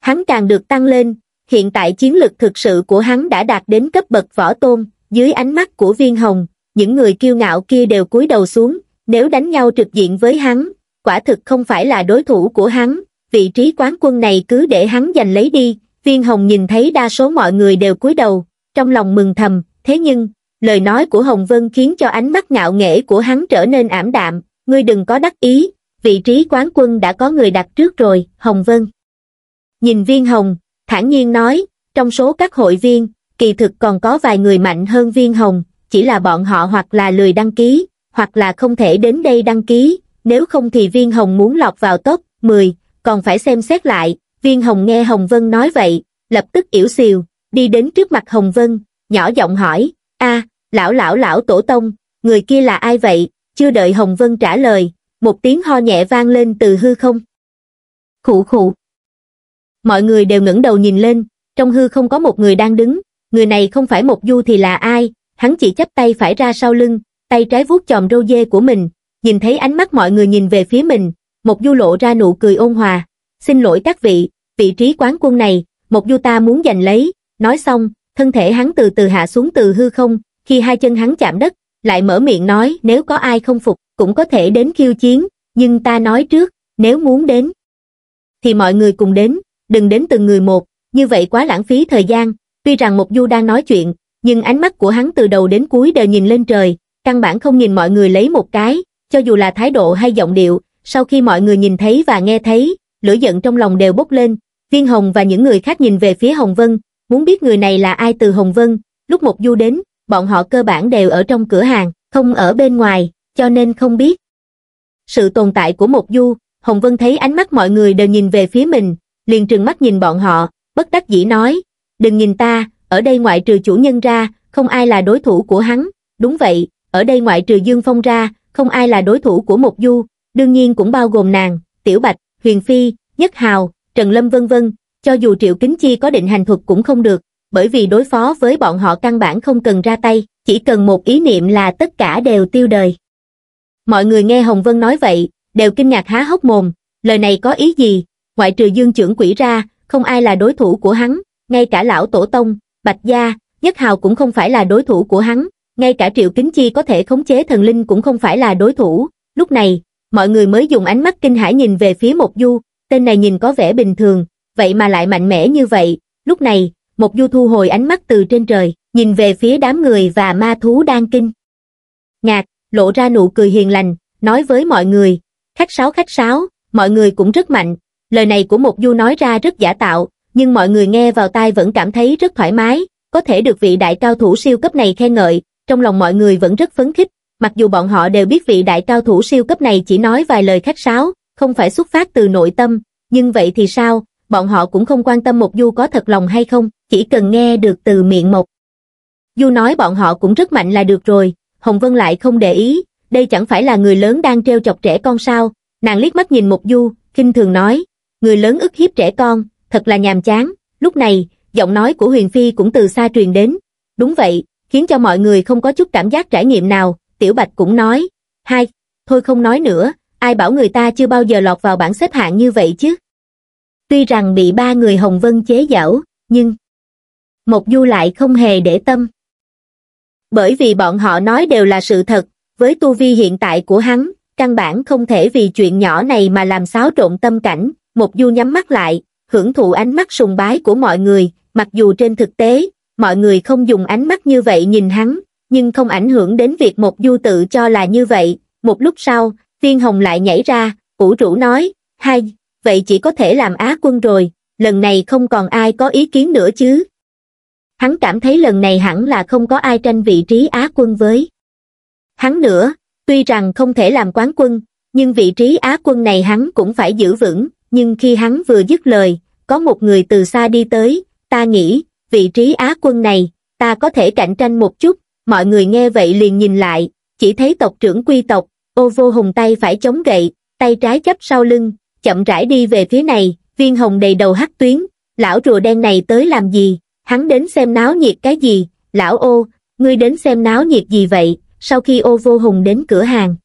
hắn càng được tăng lên, hiện tại chiến lực thực sự của hắn đã đạt đến cấp bậc võ tôn, dưới ánh mắt của viên hồng, những người kiêu ngạo kia đều cúi đầu xuống, nếu đánh nhau trực diện với hắn, quả thực không phải là đối thủ của hắn, vị trí quán quân này cứ để hắn giành lấy đi, viên hồng nhìn thấy đa số mọi người đều cúi đầu, trong lòng mừng thầm, thế nhưng, lời nói của Hồng Vân khiến cho ánh mắt ngạo nghễ của hắn trở nên ảm đạm, ngươi đừng có đắc ý, vị trí quán quân đã có người đặt trước rồi, Hồng Vân. Nhìn viên hồng, thản nhiên nói, trong số các hội viên, kỳ thực còn có vài người mạnh hơn viên hồng, chỉ là bọn họ hoặc là lười đăng ký, hoặc là không thể đến đây đăng ký, nếu không thì viên hồng muốn lọt vào top 10, còn phải xem xét lại, viên hồng nghe Hồng Vân nói vậy, lập tức yểu xìu, đi đến trước mặt Hồng Vân, nhỏ giọng hỏi, a lão lão lão tổ tông, người kia là ai vậy, chưa đợi Hồng Vân trả lời, một tiếng ho nhẹ vang lên từ hư không. Khụ khụ, mọi người đều ngẩng đầu nhìn lên, trong hư không có một người đang đứng, người này không phải một du thì là ai, hắn chỉ chắp tay phải ra sau lưng, tay trái vuốt chòm râu dê của mình, nhìn thấy ánh mắt mọi người nhìn về phía mình, một du lộ ra nụ cười ôn hòa, xin lỗi các vị, vị trí quán quân này, một du ta muốn giành lấy, nói xong, thân thể hắn từ từ hạ xuống từ hư không, khi hai chân hắn chạm đất, lại mở miệng nói nếu có ai không phục, cũng có thể đến khiêu chiến, nhưng ta nói trước, nếu muốn đến, thì mọi người cùng đến, đừng đến từng người một, như vậy quá lãng phí thời gian. Tuy rằng một Du đang nói chuyện, nhưng ánh mắt của hắn từ đầu đến cuối đều nhìn lên trời, căn bản không nhìn mọi người lấy một cái, cho dù là thái độ hay giọng điệu, sau khi mọi người nhìn thấy và nghe thấy, lửa giận trong lòng đều bốc lên. Viên Hồng và những người khác nhìn về phía Hồng Vân, muốn biết người này là ai từ Hồng Vân. Lúc một Du đến, bọn họ cơ bản đều ở trong cửa hàng, không ở bên ngoài, cho nên không biết. Sự tồn tại của một Du, Hồng Vân thấy ánh mắt mọi người đều nhìn về phía mình, liền trừng mắt nhìn bọn họ, bất đắc dĩ nói, đừng nhìn ta, ở đây ngoại trừ chủ nhân ra, không ai là đối thủ của hắn, đúng vậy, ở đây ngoại trừ Dương Phong ra, không ai là đối thủ của Mộc Du, đương nhiên cũng bao gồm nàng, Tiểu Bạch, Huyền Phi, Nhất Hào, Trần Lâm vân vân, cho dù Triệu Kính Chi có định hành thuật cũng không được, bởi vì đối phó với bọn họ căn bản không cần ra tay, chỉ cần một ý niệm là tất cả đều tiêu đời. Mọi người nghe Hồng Vân nói vậy, đều kinh ngạc há hốc mồm, lời này có ý gì, ngoại trừ dương trưởng quỷ ra không ai là đối thủ của hắn ngay cả lão tổ tông bạch gia nhất hào cũng không phải là đối thủ của hắn ngay cả triệu kính chi có thể khống chế thần linh cũng không phải là đối thủ lúc này mọi người mới dùng ánh mắt kinh hãi nhìn về phía một du tên này nhìn có vẻ bình thường vậy mà lại mạnh mẽ như vậy lúc này một du thu hồi ánh mắt từ trên trời nhìn về phía đám người và ma thú đang kinh ngạc lộ ra nụ cười hiền lành nói với mọi người khách sáo khách sáo mọi người cũng rất mạnh lời này của một du nói ra rất giả tạo nhưng mọi người nghe vào tai vẫn cảm thấy rất thoải mái có thể được vị đại cao thủ siêu cấp này khen ngợi trong lòng mọi người vẫn rất phấn khích mặc dù bọn họ đều biết vị đại cao thủ siêu cấp này chỉ nói vài lời khách sáo không phải xuất phát từ nội tâm nhưng vậy thì sao bọn họ cũng không quan tâm một du có thật lòng hay không chỉ cần nghe được từ miệng một du nói bọn họ cũng rất mạnh là được rồi hồng vân lại không để ý đây chẳng phải là người lớn đang treo chọc trẻ con sao nàng liếc mắt nhìn một du khinh thường nói người lớn ức hiếp trẻ con, thật là nhàm chán. Lúc này, giọng nói của Huyền Phi cũng từ xa truyền đến. Đúng vậy, khiến cho mọi người không có chút cảm giác trải nghiệm nào, Tiểu Bạch cũng nói. Hai, thôi không nói nữa, ai bảo người ta chưa bao giờ lọt vào bảng xếp hạng như vậy chứ. Tuy rằng bị ba người Hồng Vân chế giễu, nhưng Mộc Du lại không hề để tâm. Bởi vì bọn họ nói đều là sự thật, với tu vi hiện tại của hắn, căn bản không thể vì chuyện nhỏ này mà làm xáo trộn tâm cảnh, một Du nhắm mắt lại, hưởng thụ ánh mắt sùng bái của mọi người, mặc dù trên thực tế, mọi người không dùng ánh mắt như vậy nhìn hắn, nhưng không ảnh hưởng đến việc một Du tự cho là như vậy. Một lúc sau, viên Hồng lại nhảy ra, ủ rũ nói, hay vậy chỉ có thể làm Á quân rồi, lần này không còn ai có ý kiến nữa chứ. Hắn cảm thấy lần này hẳn là không có ai tranh vị trí Á quân với. Hắn nữa, tuy rằng không thể làm quán quân, nhưng vị trí Á quân này hắn cũng phải giữ vững, nhưng khi hắn vừa dứt lời có một người từ xa đi tới ta nghĩ vị trí á quân này ta có thể cạnh tranh một chút mọi người nghe vậy liền nhìn lại chỉ thấy tộc trưởng quy tộc ô vô hùng tay phải chống gậy tay trái chấp sau lưng chậm rãi đi về phía này viên hồng đầy đầu hắc tuyến lão rùa đen này tới làm gì hắn đến xem náo nhiệt cái gì lão ô ngươi đến xem náo nhiệt gì vậy sau khi ô vô hùng đến cửa hàng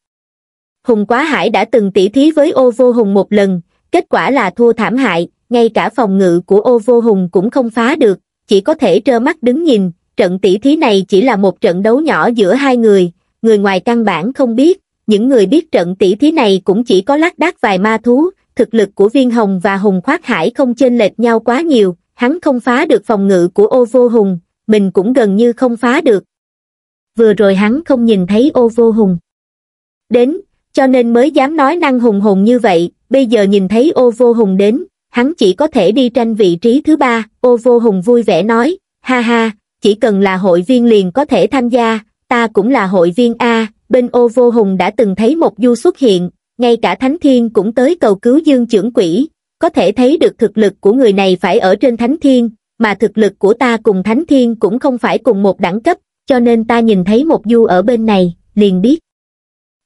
hùng quá hải đã từng tỉ thí với ô vô hùng một lần kết quả là thua thảm hại, ngay cả phòng ngự của ô vô hùng cũng không phá được, chỉ có thể trơ mắt đứng nhìn, trận tỷ thí này chỉ là một trận đấu nhỏ giữa hai người, người ngoài căn bản không biết, những người biết trận tỷ thí này cũng chỉ có lác đác vài ma thú, thực lực của viên hồng và hùng khoát hải không chênh lệch nhau quá nhiều, hắn không phá được phòng ngự của ô vô hùng, mình cũng gần như không phá được. Vừa rồi hắn không nhìn thấy ô vô hùng. Đến, cho nên mới dám nói năng hùng hùng như vậy, bây giờ nhìn thấy ô vô hùng đến, hắn chỉ có thể đi tranh vị trí thứ ba, ô vô hùng vui vẻ nói, ha ha, chỉ cần là hội viên liền có thể tham gia, ta cũng là hội viên A, bên ô vô hùng đã từng thấy một du xuất hiện, ngay cả Thánh Thiên cũng tới cầu cứu dương trưởng quỷ, có thể thấy được thực lực của người này phải ở trên Thánh Thiên, mà thực lực của ta cùng Thánh Thiên cũng không phải cùng một đẳng cấp, cho nên ta nhìn thấy một du ở bên này, liền biết.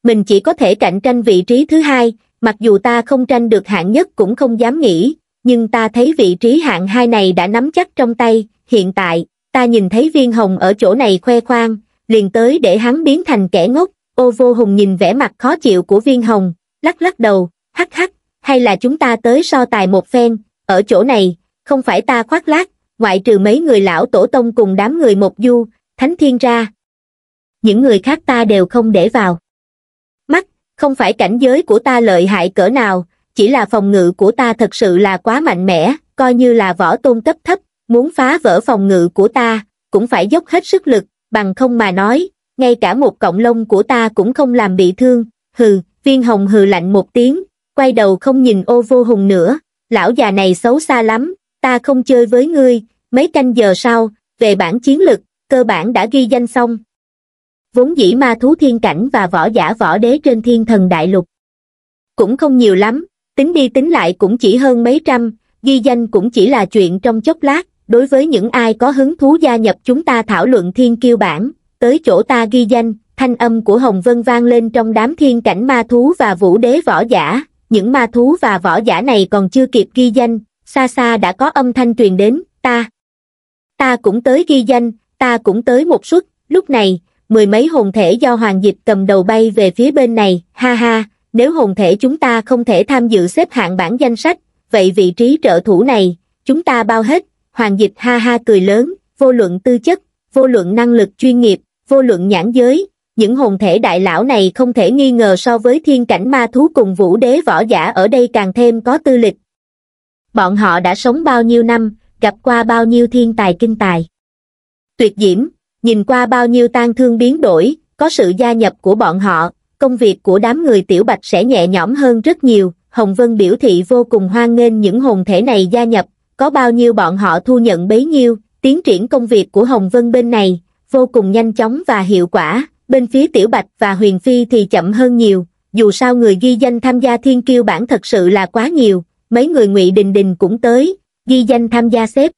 Mình chỉ có thể cạnh tranh vị trí thứ hai, mặc dù ta không tranh được hạng nhất cũng không dám nghĩ, nhưng ta thấy vị trí hạng hai này đã nắm chắc trong tay, hiện tại, ta nhìn thấy viên hồng ở chỗ này khoe khoang, liền tới để hắn biến thành kẻ ngốc, ô vô hùng nhìn vẻ mặt khó chịu của viên hồng, lắc lắc đầu, hắc hắc, hay là chúng ta tới so tài một phen, ở chỗ này, không phải ta khoác lác, ngoại trừ mấy người lão tổ tông cùng đám người một du, thánh thiên ra. Những người khác ta đều không để vào không phải cảnh giới của ta lợi hại cỡ nào chỉ là phòng ngự của ta thật sự là quá mạnh mẽ coi như là võ tôn cấp thấp muốn phá vỡ phòng ngự của ta cũng phải dốc hết sức lực bằng không mà nói ngay cả một cọng lông của ta cũng không làm bị thương hừ viên hồng hừ lạnh một tiếng quay đầu không nhìn ô vô hùng nữa lão già này xấu xa lắm ta không chơi với ngươi mấy canh giờ sau về bản chiến lực cơ bản đã ghi danh xong vốn dĩ ma thú thiên cảnh và võ giả võ đế trên thiên thần đại lục. Cũng không nhiều lắm, tính đi tính lại cũng chỉ hơn mấy trăm, ghi danh cũng chỉ là chuyện trong chốc lát, đối với những ai có hứng thú gia nhập chúng ta thảo luận thiên kiêu bản, tới chỗ ta ghi danh, thanh âm của Hồng Vân vang lên trong đám thiên cảnh ma thú và vũ đế võ giả, những ma thú và võ giả này còn chưa kịp ghi danh, xa xa đã có âm thanh truyền đến, ta. Ta cũng tới ghi danh, ta cũng tới một suất, lúc này, mười mấy hồn thể do hoàng dịch cầm đầu bay về phía bên này, ha ha, nếu hồn thể chúng ta không thể tham dự xếp hạng bảng danh sách, vậy vị trí trợ thủ này, chúng ta bao hết, hoàng dịch ha ha cười lớn, vô luận tư chất, vô luận năng lực chuyên nghiệp, vô luận nhãn giới, những hồn thể đại lão này không thể nghi ngờ so với thiên cảnh ma thú cùng vũ đế võ giả ở đây càng thêm có tư lịch. Bọn họ đã sống bao nhiêu năm, gặp qua bao nhiêu thiên tài kinh tài. Tuyệt diễm, nhìn qua bao nhiêu tang thương biến đổi có sự gia nhập của bọn họ công việc của đám người tiểu bạch sẽ nhẹ nhõm hơn rất nhiều hồng vân biểu thị vô cùng hoan nghênh những hồn thể này gia nhập có bao nhiêu bọn họ thu nhận bấy nhiêu tiến triển công việc của hồng vân bên này vô cùng nhanh chóng và hiệu quả bên phía tiểu bạch và huyền phi thì chậm hơn nhiều dù sao người ghi danh tham gia thiên kiêu bản thật sự là quá nhiều mấy người ngụy đình đình cũng tới ghi danh tham gia xếp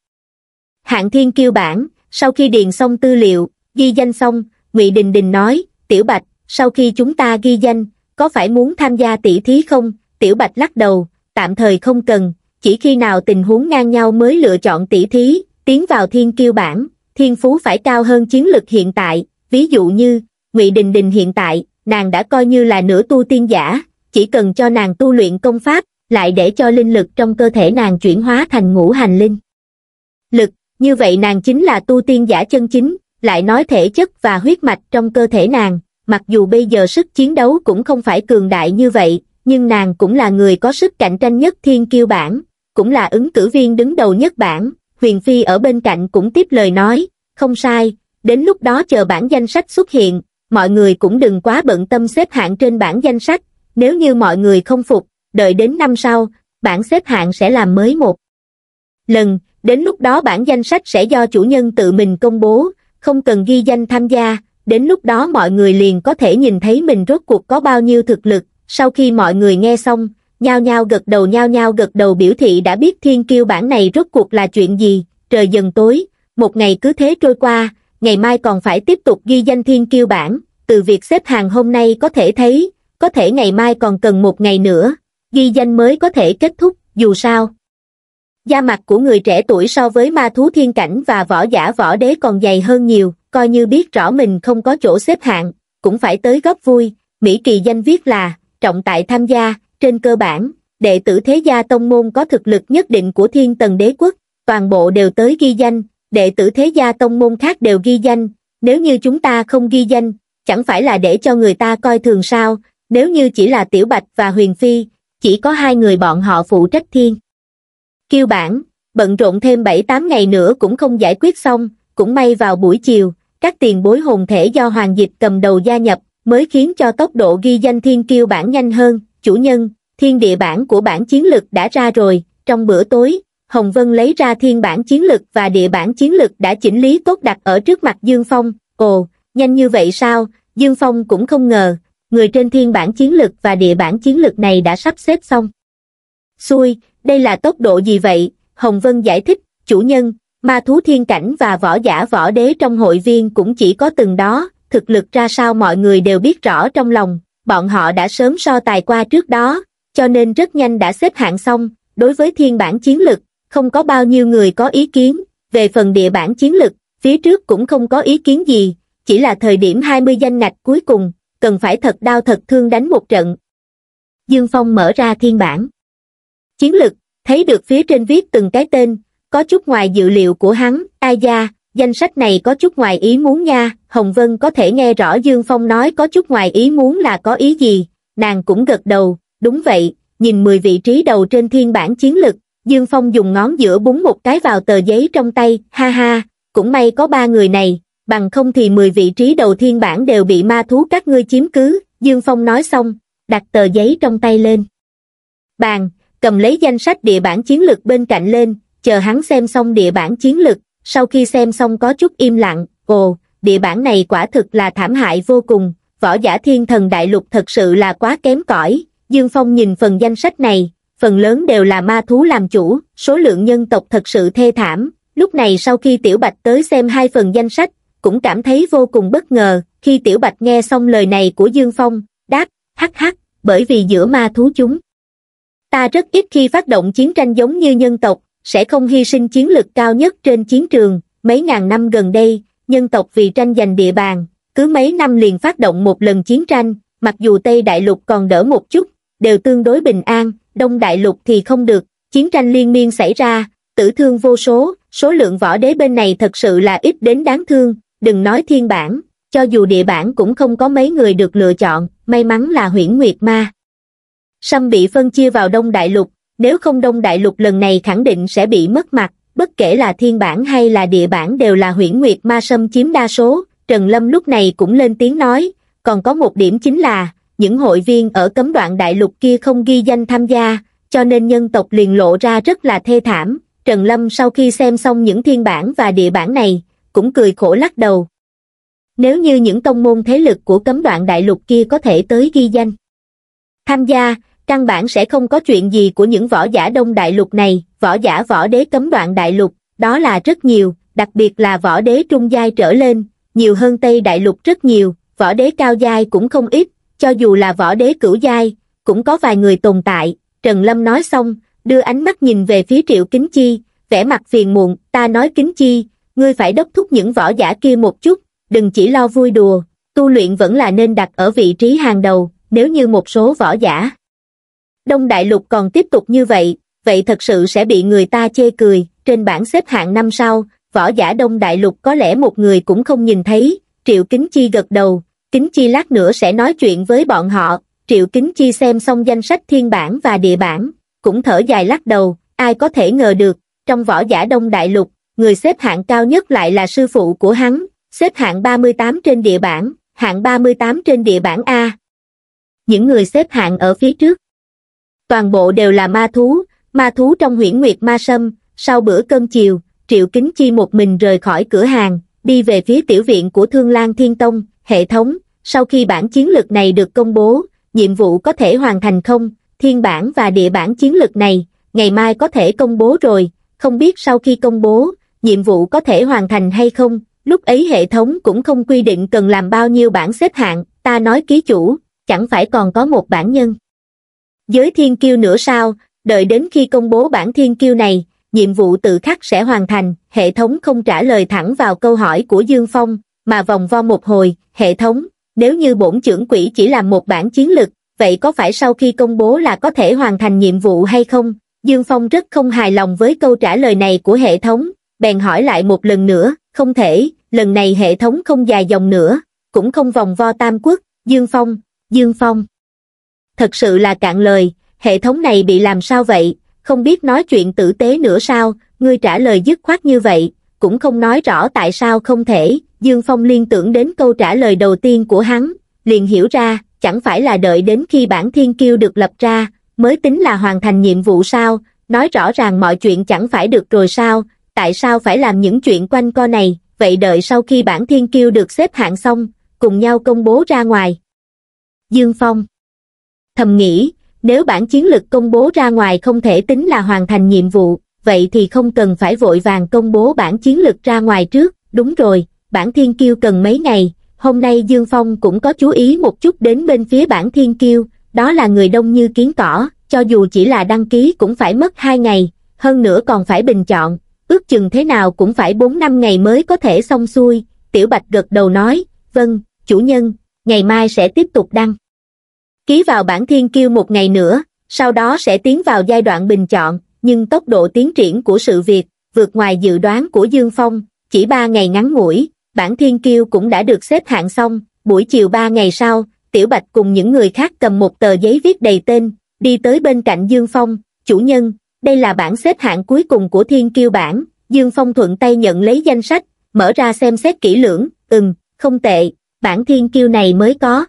hạng thiên kiêu bản sau khi điền xong tư liệu ghi danh xong ngụy đình đình nói tiểu bạch sau khi chúng ta ghi danh có phải muốn tham gia tỷ thí không tiểu bạch lắc đầu tạm thời không cần chỉ khi nào tình huống ngang nhau mới lựa chọn tỷ thí tiến vào thiên kiêu bản thiên phú phải cao hơn chiến lực hiện tại ví dụ như ngụy đình đình hiện tại nàng đã coi như là nửa tu tiên giả chỉ cần cho nàng tu luyện công pháp lại để cho linh lực trong cơ thể nàng chuyển hóa thành ngũ hành linh lực như vậy nàng chính là tu tiên giả chân chính lại nói thể chất và huyết mạch trong cơ thể nàng mặc dù bây giờ sức chiến đấu cũng không phải cường đại như vậy nhưng nàng cũng là người có sức cạnh tranh nhất thiên kiêu bản cũng là ứng cử viên đứng đầu nhất bản huyền phi ở bên cạnh cũng tiếp lời nói không sai đến lúc đó chờ bản danh sách xuất hiện mọi người cũng đừng quá bận tâm xếp hạng trên bản danh sách nếu như mọi người không phục đợi đến năm sau bảng xếp hạng sẽ làm mới một lần đến lúc đó bản danh sách sẽ do chủ nhân tự mình công bố không cần ghi danh tham gia đến lúc đó mọi người liền có thể nhìn thấy mình rốt cuộc có bao nhiêu thực lực sau khi mọi người nghe xong nhao nhao gật đầu nhao nhao gật đầu biểu thị đã biết thiên kiêu bản này rốt cuộc là chuyện gì trời dần tối một ngày cứ thế trôi qua ngày mai còn phải tiếp tục ghi danh thiên kiêu bản từ việc xếp hàng hôm nay có thể thấy có thể ngày mai còn cần một ngày nữa ghi danh mới có thể kết thúc dù sao da mặt của người trẻ tuổi so với ma thú thiên cảnh và võ giả võ đế còn dày hơn nhiều coi như biết rõ mình không có chỗ xếp hạng cũng phải tới góp vui mỹ kỳ danh viết là trọng tại tham gia trên cơ bản đệ tử thế gia tông môn có thực lực nhất định của thiên tần đế quốc toàn bộ đều tới ghi danh đệ tử thế gia tông môn khác đều ghi danh nếu như chúng ta không ghi danh chẳng phải là để cho người ta coi thường sao nếu như chỉ là tiểu bạch và huyền phi chỉ có hai người bọn họ phụ trách thiên Kiêu bản, bận rộn thêm 7-8 ngày nữa cũng không giải quyết xong, cũng may vào buổi chiều, các tiền bối hồn thể do Hoàng Dịch cầm đầu gia nhập, mới khiến cho tốc độ ghi danh thiên kiêu bản nhanh hơn, chủ nhân, thiên địa bản của bản chiến lực đã ra rồi, trong bữa tối, Hồng Vân lấy ra thiên bản chiến lực và địa bản chiến lực đã chỉnh lý tốt đặt ở trước mặt Dương Phong, ồ, nhanh như vậy sao, Dương Phong cũng không ngờ, người trên thiên bản chiến lực và địa bản chiến lực này đã sắp xếp xong. Xui, đây là tốc độ gì vậy? Hồng Vân giải thích, chủ nhân, ma thú thiên cảnh và võ giả võ đế trong hội viên cũng chỉ có từng đó, thực lực ra sao mọi người đều biết rõ trong lòng, bọn họ đã sớm so tài qua trước đó, cho nên rất nhanh đã xếp hạng xong, đối với thiên bản chiến lực, không có bao nhiêu người có ý kiến, về phần địa bản chiến lực, phía trước cũng không có ý kiến gì, chỉ là thời điểm 20 danh ngạch cuối cùng, cần phải thật đau thật thương đánh một trận. Dương Phong mở ra thiên bản. Chiến lực, thấy được phía trên viết từng cái tên, có chút ngoài dự liệu của hắn, ai da, danh sách này có chút ngoài ý muốn nha, Hồng Vân có thể nghe rõ Dương Phong nói có chút ngoài ý muốn là có ý gì, nàng cũng gật đầu, đúng vậy, nhìn 10 vị trí đầu trên thiên bản chiến lực, Dương Phong dùng ngón giữa búng một cái vào tờ giấy trong tay, ha ha, cũng may có ba người này, bằng không thì 10 vị trí đầu thiên bản đều bị ma thú các ngươi chiếm cứ, Dương Phong nói xong, đặt tờ giấy trong tay lên. Bàn, cầm lấy danh sách địa bản chiến lược bên cạnh lên, chờ hắn xem xong địa bản chiến lược, sau khi xem xong có chút im lặng, ồ, địa bản này quả thực là thảm hại vô cùng, võ giả thiên thần đại lục thật sự là quá kém cỏi Dương Phong nhìn phần danh sách này, phần lớn đều là ma thú làm chủ, số lượng nhân tộc thật sự thê thảm, lúc này sau khi Tiểu Bạch tới xem hai phần danh sách, cũng cảm thấy vô cùng bất ngờ, khi Tiểu Bạch nghe xong lời này của Dương Phong, đáp, hắc hắc, bởi vì giữa ma thú chúng, ta rất ít khi phát động chiến tranh giống như nhân tộc, sẽ không hy sinh chiến lược cao nhất trên chiến trường. Mấy ngàn năm gần đây, nhân tộc vì tranh giành địa bàn, cứ mấy năm liền phát động một lần chiến tranh, mặc dù Tây Đại Lục còn đỡ một chút, đều tương đối bình an, Đông Đại Lục thì không được, chiến tranh liên miên xảy ra, tử thương vô số, số lượng võ đế bên này thật sự là ít đến đáng thương, đừng nói thiên bản, cho dù địa bản cũng không có mấy người được lựa chọn, may mắn là huyễn nguyệt ma sâm bị phân chia vào Đông Đại Lục, nếu không Đông Đại Lục lần này khẳng định sẽ bị mất mặt, bất kể là thiên bản hay là địa bản đều là huyễn nguyệt ma sâm chiếm đa số, Trần Lâm lúc này cũng lên tiếng nói, còn có một điểm chính là, những hội viên ở cấm đoạn đại lục kia không ghi danh tham gia, cho nên nhân tộc liền lộ ra rất là thê thảm, Trần Lâm sau khi xem xong những thiên bản và địa bản này, cũng cười khổ lắc đầu. Nếu như những tông môn thế lực của cấm đoạn đại lục kia có thể tới ghi danh, Tham gia, căn bản sẽ không có chuyện gì của những võ giả đông đại lục này, võ giả võ đế cấm đoạn đại lục, đó là rất nhiều, đặc biệt là võ đế trung giai trở lên, nhiều hơn Tây đại lục rất nhiều, võ đế cao giai cũng không ít, cho dù là võ đế cửu giai, cũng có vài người tồn tại. Trần Lâm nói xong, đưa ánh mắt nhìn về phía Triệu Kính Chi, vẻ mặt phiền muộn, ta nói Kính Chi, ngươi phải đốc thúc những võ giả kia một chút, đừng chỉ lo vui đùa, tu luyện vẫn là nên đặt ở vị trí hàng đầu, nếu như một số võ giả. Đông Đại Lục còn tiếp tục như vậy, vậy thật sự sẽ bị người ta chê cười, trên bảng xếp hạng năm sau, võ giả Đông Đại Lục có lẽ một người cũng không nhìn thấy, Triệu Kính Chi gật đầu, Kính Chi lát nữa sẽ nói chuyện với bọn họ, Triệu Kính Chi xem xong danh sách thiên bản và địa bản, cũng thở dài lắc đầu, ai có thể ngờ được, trong võ giả Đông Đại Lục, người xếp hạng cao nhất lại là sư phụ của hắn, xếp hạng 38 trên địa bản hạng 38 trên địa bản A, những người xếp hạng ở phía trước. Toàn bộ đều là ma thú, ma thú trong huyễn nguyệt ma sâm, sau bữa cơm chiều, Triệu Kính Chi một mình rời khỏi cửa hàng, đi về phía tiểu viện của Thương Lan Thiên Tông, hệ thống, sau khi bản chiến lược này được công bố, nhiệm vụ có thể hoàn thành không, thiên bản và địa bản chiến lược này, ngày mai có thể công bố rồi, không biết sau khi công bố, nhiệm vụ có thể hoàn thành hay không, lúc ấy hệ thống cũng không quy định cần làm bao nhiêu bản xếp hạng, ta nói ký chủ, chẳng phải còn có một bản nhân. Giới thiên kiêu nữa sao, đợi đến khi công bố bản thiên kiêu này, nhiệm vụ tự khắc sẽ hoàn thành, hệ thống không trả lời thẳng vào câu hỏi của Dương Phong, mà vòng vo một hồi, hệ thống, nếu như bổn trưởng quỹ chỉ là một bản chiến lực, vậy có phải sau khi công bố là có thể hoàn thành nhiệm vụ hay không? Dương Phong rất không hài lòng với câu trả lời này của hệ thống, bèn hỏi lại một lần nữa, không thể, lần này hệ thống không dài dòng nữa, cũng không vòng vo tam quốc, Dương Phong, Dương Phong. Thật sự là cạn lời, hệ thống này bị làm sao vậy, không biết nói chuyện tử tế nữa sao, ngươi trả lời dứt khoát như vậy, cũng không nói rõ tại sao không thể, Dương Phong liên tưởng đến câu trả lời đầu tiên của hắn, liền hiểu ra, chẳng phải là đợi đến khi bản thiên kiêu được lập ra, mới tính là hoàn thành nhiệm vụ sao, nói rõ ràng mọi chuyện chẳng phải được rồi sao, tại sao phải làm những chuyện quanh co này, vậy đợi sau khi bản thiên kiêu được xếp hạng xong, cùng nhau công bố ra ngoài. Dương Phong. Thầm nghĩ, nếu bản chiến lực công bố ra ngoài không thể tính là hoàn thành nhiệm vụ, vậy thì không cần phải vội vàng công bố bản chiến lực ra ngoài trước, đúng rồi, bản thiên kiêu cần mấy ngày, hôm nay Dương Phong cũng có chú ý một chút đến bên phía bản thiên kiêu, đó là người đông như kiến cỏ, cho dù chỉ là đăng ký cũng phải mất 2 ngày, hơn nữa còn phải bình chọn, ước chừng thế nào cũng phải 4-5 ngày mới có thể xong xuôi, Tiểu Bạch gật đầu nói, vâng, chủ nhân, ngày mai sẽ tiếp tục đăng. Ký vào bản thiên kiêu một ngày nữa, sau đó sẽ tiến vào giai đoạn bình chọn, nhưng tốc độ tiến triển của sự việc vượt ngoài dự đoán của Dương Phong, chỉ 3 ngày ngắn ngủi, bản thiên kiêu cũng đã được xếp hạng xong, buổi chiều 3 ngày sau, Tiểu Bạch cùng những người khác cầm một tờ giấy viết đầy tên, đi tới bên cạnh Dương Phong, chủ nhân, đây là bản xếp hạng cuối cùng của thiên kiêu bản, Dương Phong thuận tay nhận lấy danh sách, mở ra xem xét kỹ lưỡng, ừm, không tệ, bản thiên kiêu này mới có.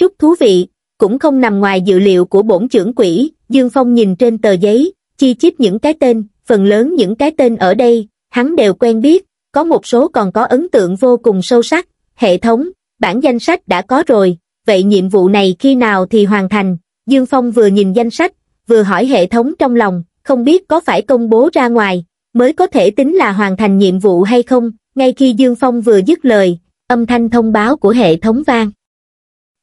Chút thú vị, cũng không nằm ngoài dự liệu của bổn trưởng quỹ. Dương Phong nhìn trên tờ giấy, chi chít những cái tên, phần lớn những cái tên ở đây, hắn đều quen biết, có một số còn có ấn tượng vô cùng sâu sắc, hệ thống, bản danh sách đã có rồi, vậy nhiệm vụ này khi nào thì hoàn thành, Dương Phong vừa nhìn danh sách, vừa hỏi hệ thống trong lòng, không biết có phải công bố ra ngoài, mới có thể tính là hoàn thành nhiệm vụ hay không, ngay khi Dương Phong vừa dứt lời, âm thanh thông báo của hệ thống vang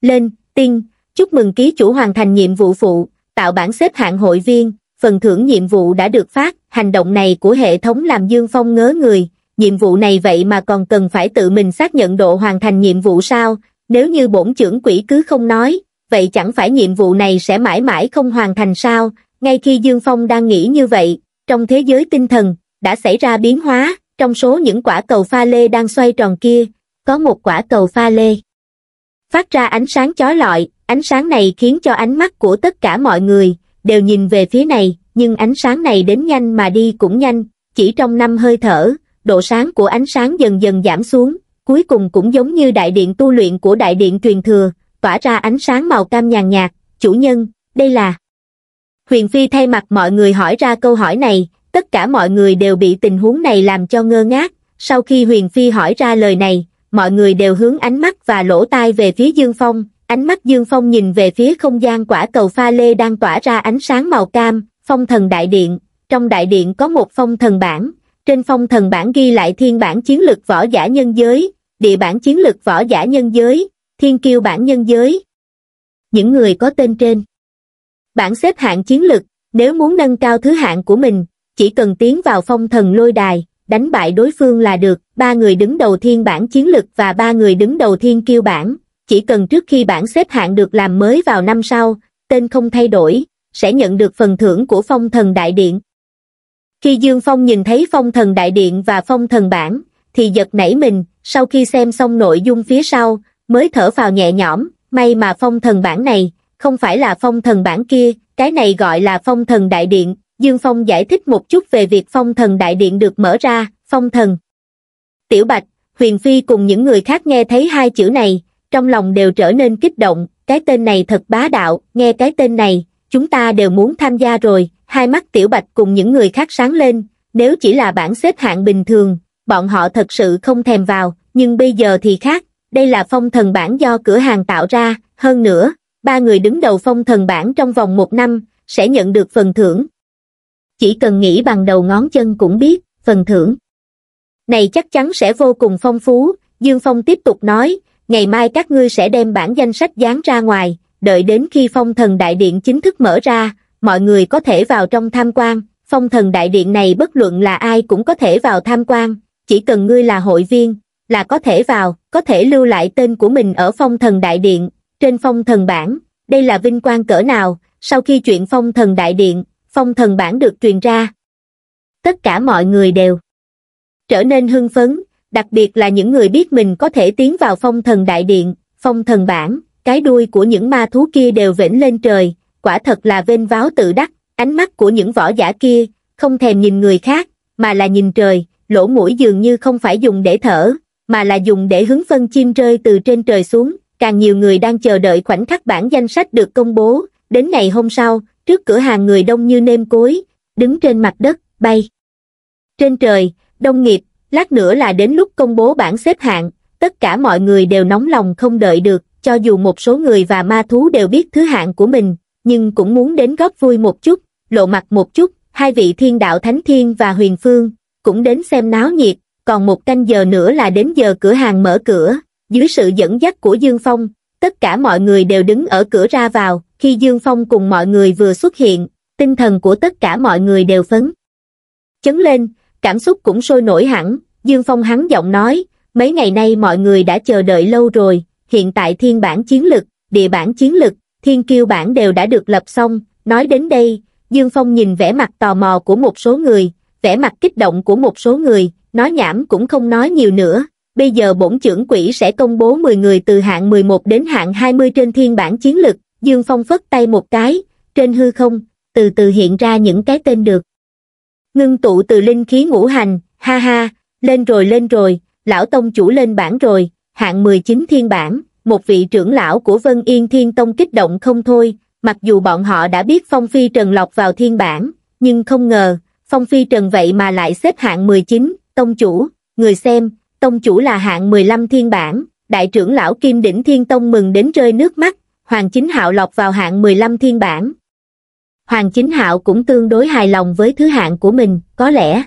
lên tin chúc mừng ký chủ hoàn thành nhiệm vụ phụ tạo bảng xếp hạng hội viên phần thưởng nhiệm vụ đã được phát hành động này của hệ thống làm dương phong ngớ người nhiệm vụ này vậy mà còn cần phải tự mình xác nhận độ hoàn thành nhiệm vụ sao nếu như bổn trưởng quỷ cứ không nói vậy chẳng phải nhiệm vụ này sẽ mãi mãi không hoàn thành sao ngay khi dương phong đang nghĩ như vậy trong thế giới tinh thần đã xảy ra biến hóa trong số những quả cầu pha lê đang xoay tròn kia có một quả cầu pha lê. Phát ra ánh sáng chói lọi, ánh sáng này khiến cho ánh mắt của tất cả mọi người, đều nhìn về phía này, nhưng ánh sáng này đến nhanh mà đi cũng nhanh, chỉ trong năm hơi thở, độ sáng của ánh sáng dần dần giảm xuống, cuối cùng cũng giống như đại điện tu luyện của đại điện truyền thừa, tỏa ra ánh sáng màu cam nhàn nhạt, chủ nhân, đây là... Huyền Phi thay mặt mọi người hỏi ra câu hỏi này, tất cả mọi người đều bị tình huống này làm cho ngơ ngác, sau khi Huyền Phi hỏi ra lời này, mọi người đều hướng ánh mắt và lỗ tai về phía Dương Phong, ánh mắt Dương Phong nhìn về phía không gian quả cầu pha lê đang tỏa ra ánh sáng màu cam, phong thần đại điện, trong đại điện có một phong thần bản, trên phong thần bản ghi lại thiên bản chiến lực võ giả nhân giới, địa bản chiến lực võ giả nhân giới, thiên kiêu bản nhân giới. Những người có tên trên. Bản xếp hạng chiến lực, nếu muốn nâng cao thứ hạng của mình, chỉ cần tiến vào phong thần lôi đài, đánh bại đối phương là được ba người đứng đầu thiên bản chiến lực và ba người đứng đầu thiên kiêu bản chỉ cần trước khi bản xếp hạng được làm mới vào năm sau, tên không thay đổi, sẽ nhận được phần thưởng của phong thần đại điện. Khi Dương Phong nhìn thấy phong thần đại điện và phong thần bản thì giật nảy mình, sau khi xem xong nội dung phía sau, mới thở vào nhẹ nhõm, may mà phong thần bản này, không phải là phong thần bản kia, cái này gọi là phong thần đại điện. Dương Phong giải thích một chút về việc phong thần đại điện được mở ra, phong thần tiểu bạch huyền phi cùng những người khác nghe thấy hai chữ này trong lòng đều trở nên kích động cái tên này thật bá đạo nghe cái tên này chúng ta đều muốn tham gia rồi hai mắt tiểu bạch cùng những người khác sáng lên nếu chỉ là bản xếp hạng bình thường bọn họ thật sự không thèm vào nhưng bây giờ thì khác đây là phong thần bản do cửa hàng tạo ra hơn nữa ba người đứng đầu phong thần bản trong vòng một năm sẽ nhận được phần thưởng chỉ cần nghĩ bằng đầu ngón chân cũng biết phần thưởng này chắc chắn sẽ vô cùng phong phú dương phong tiếp tục nói ngày mai các ngươi sẽ đem bản danh sách dán ra ngoài đợi đến khi phong thần đại điện chính thức mở ra mọi người có thể vào trong tham quan phong thần đại điện này bất luận là ai cũng có thể vào tham quan chỉ cần ngươi là hội viên là có thể vào có thể lưu lại tên của mình ở phong thần đại điện trên phong thần bản đây là vinh quang cỡ nào sau khi chuyện phong thần đại điện phong thần bản được truyền ra tất cả mọi người đều trở nên hưng phấn, đặc biệt là những người biết mình có thể tiến vào phong thần đại điện, phong thần bản, cái đuôi của những ma thú kia đều vĩnh lên trời, quả thật là vênh váo tự đắc, ánh mắt của những võ giả kia, không thèm nhìn người khác, mà là nhìn trời, lỗ mũi dường như không phải dùng để thở, mà là dùng để hứng phân chim rơi từ trên trời xuống, càng nhiều người đang chờ đợi khoảnh khắc bản danh sách được công bố, đến ngày hôm sau, trước cửa hàng người đông như nêm cối, đứng trên mặt đất, bay. Trên trời, đông nghiệp, lát nữa là đến lúc công bố bảng xếp hạng, tất cả mọi người đều nóng lòng không đợi được, cho dù một số người và ma thú đều biết thứ hạng của mình, nhưng cũng muốn đến góp vui một chút, lộ mặt một chút, hai vị thiên đạo Thánh Thiên và Huyền Phương, cũng đến xem náo nhiệt, còn một canh giờ nữa là đến giờ cửa hàng mở cửa, dưới sự dẫn dắt của Dương Phong, tất cả mọi người đều đứng ở cửa ra vào, khi Dương Phong cùng mọi người vừa xuất hiện, tinh thần của tất cả mọi người đều phấn. Chấn lên, cảm xúc cũng sôi nổi hẳn, Dương Phong hắn giọng nói, mấy ngày nay mọi người đã chờ đợi lâu rồi, hiện tại thiên bản chiến lực, địa bản chiến lực, thiên kiêu bản đều đã được lập xong, nói đến đây, Dương Phong nhìn vẻ mặt tò mò của một số người, vẻ mặt kích động của một số người, nói nhảm cũng không nói nhiều nữa, bây giờ bổn trưởng quỹ sẽ công bố 10 người từ hạng 11 đến hạng 20 trên thiên bản chiến lực, Dương Phong phất tay một cái, trên hư không, từ từ hiện ra những cái tên được ngưng tụ từ linh khí ngũ hành, ha ha, lên rồi lên rồi, lão tông chủ lên bản rồi, hạng 19 thiên bản một vị trưởng lão của Vân Yên Thiên Tông kích động không thôi, mặc dù bọn họ đã biết Phong Phi Trần lọc vào thiên bản nhưng không ngờ, Phong Phi Trần vậy mà lại xếp hạng 19, tông chủ, người xem, tông chủ là hạng 15 thiên bản đại trưởng lão Kim Đỉnh Thiên Tông mừng đến rơi nước mắt, Hoàng Chính Hạo lọc vào hạng 15 thiên bản Hoàng Chính Hạo cũng tương đối hài lòng với thứ hạng của mình, có lẽ.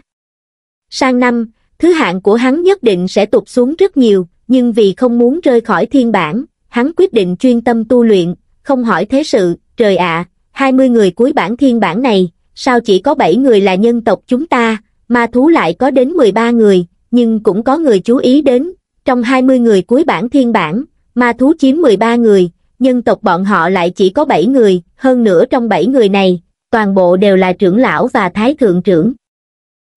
Sang năm, thứ hạng của hắn nhất định sẽ tụt xuống rất nhiều, nhưng vì không muốn rơi khỏi thiên bản, hắn quyết định chuyên tâm tu luyện, không hỏi thế sự, trời ạ, à, 20 người cuối bản thiên bản này, sao chỉ có 7 người là nhân tộc chúng ta, ma thú lại có đến 13 người, nhưng cũng có người chú ý đến, trong 20 người cuối bản thiên bản, ma thú chiếm 13 người, nhân tộc bọn họ lại chỉ có bảy người, hơn nữa trong bảy người này, toàn bộ đều là trưởng lão và thái thượng trưởng.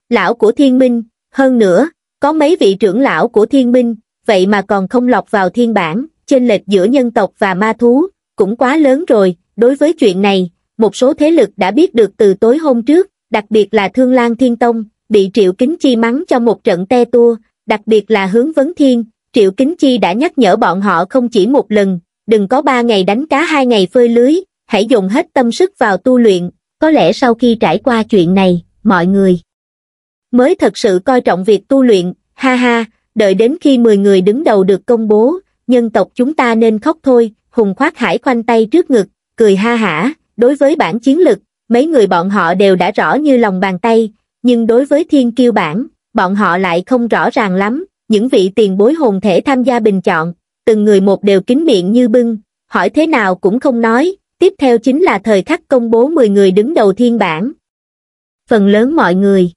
Lão của thiên minh, hơn nữa, có mấy vị trưởng lão của thiên minh, vậy mà còn không lọc vào thiên bản, chênh lệch giữa nhân tộc và ma thú, cũng quá lớn rồi, đối với chuyện này, một số thế lực đã biết được từ tối hôm trước, đặc biệt là Thương lang Thiên Tông, bị Triệu Kính Chi mắng cho một trận te tua, đặc biệt là hướng vấn thiên, Triệu Kính Chi đã nhắc nhở bọn họ không chỉ một lần, đừng có ba ngày đánh cá hai ngày phơi lưới, hãy dùng hết tâm sức vào tu luyện, có lẽ sau khi trải qua chuyện này, mọi người mới thật sự coi trọng việc tu luyện, ha ha, đợi đến khi 10 người đứng đầu được công bố, nhân tộc chúng ta nên khóc thôi, Hùng khoát hải khoanh tay trước ngực, cười ha hả, đối với bản chiến lực, mấy người bọn họ đều đã rõ như lòng bàn tay, nhưng đối với thiên kiêu bản, bọn họ lại không rõ ràng lắm, những vị tiền bối hồn thể tham gia bình chọn, từng người một đều kín miệng như bưng, hỏi thế nào cũng không nói, tiếp theo chính là thời khắc công bố 10 người đứng đầu thiên bản Phần lớn mọi người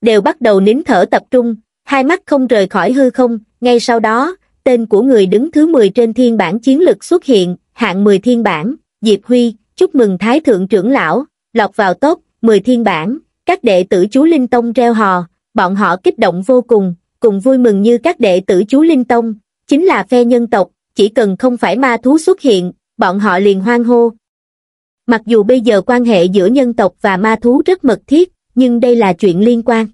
đều bắt đầu nín thở tập trung, hai mắt không rời khỏi hư không, ngay sau đó, tên của người đứng thứ 10 trên thiên bản chiến lực xuất hiện, hạng 10 thiên bản Diệp Huy, chúc mừng Thái Thượng trưởng lão, lọc vào tốt, 10 thiên bản các đệ tử chú Linh Tông treo hò, bọn họ kích động vô cùng, cùng vui mừng như các đệ tử chú Linh Tông, chính là phe nhân tộc, chỉ cần không phải ma thú xuất hiện, bọn họ liền hoang hô. Mặc dù bây giờ quan hệ giữa nhân tộc và ma thú rất mật thiết, nhưng đây là chuyện liên quan.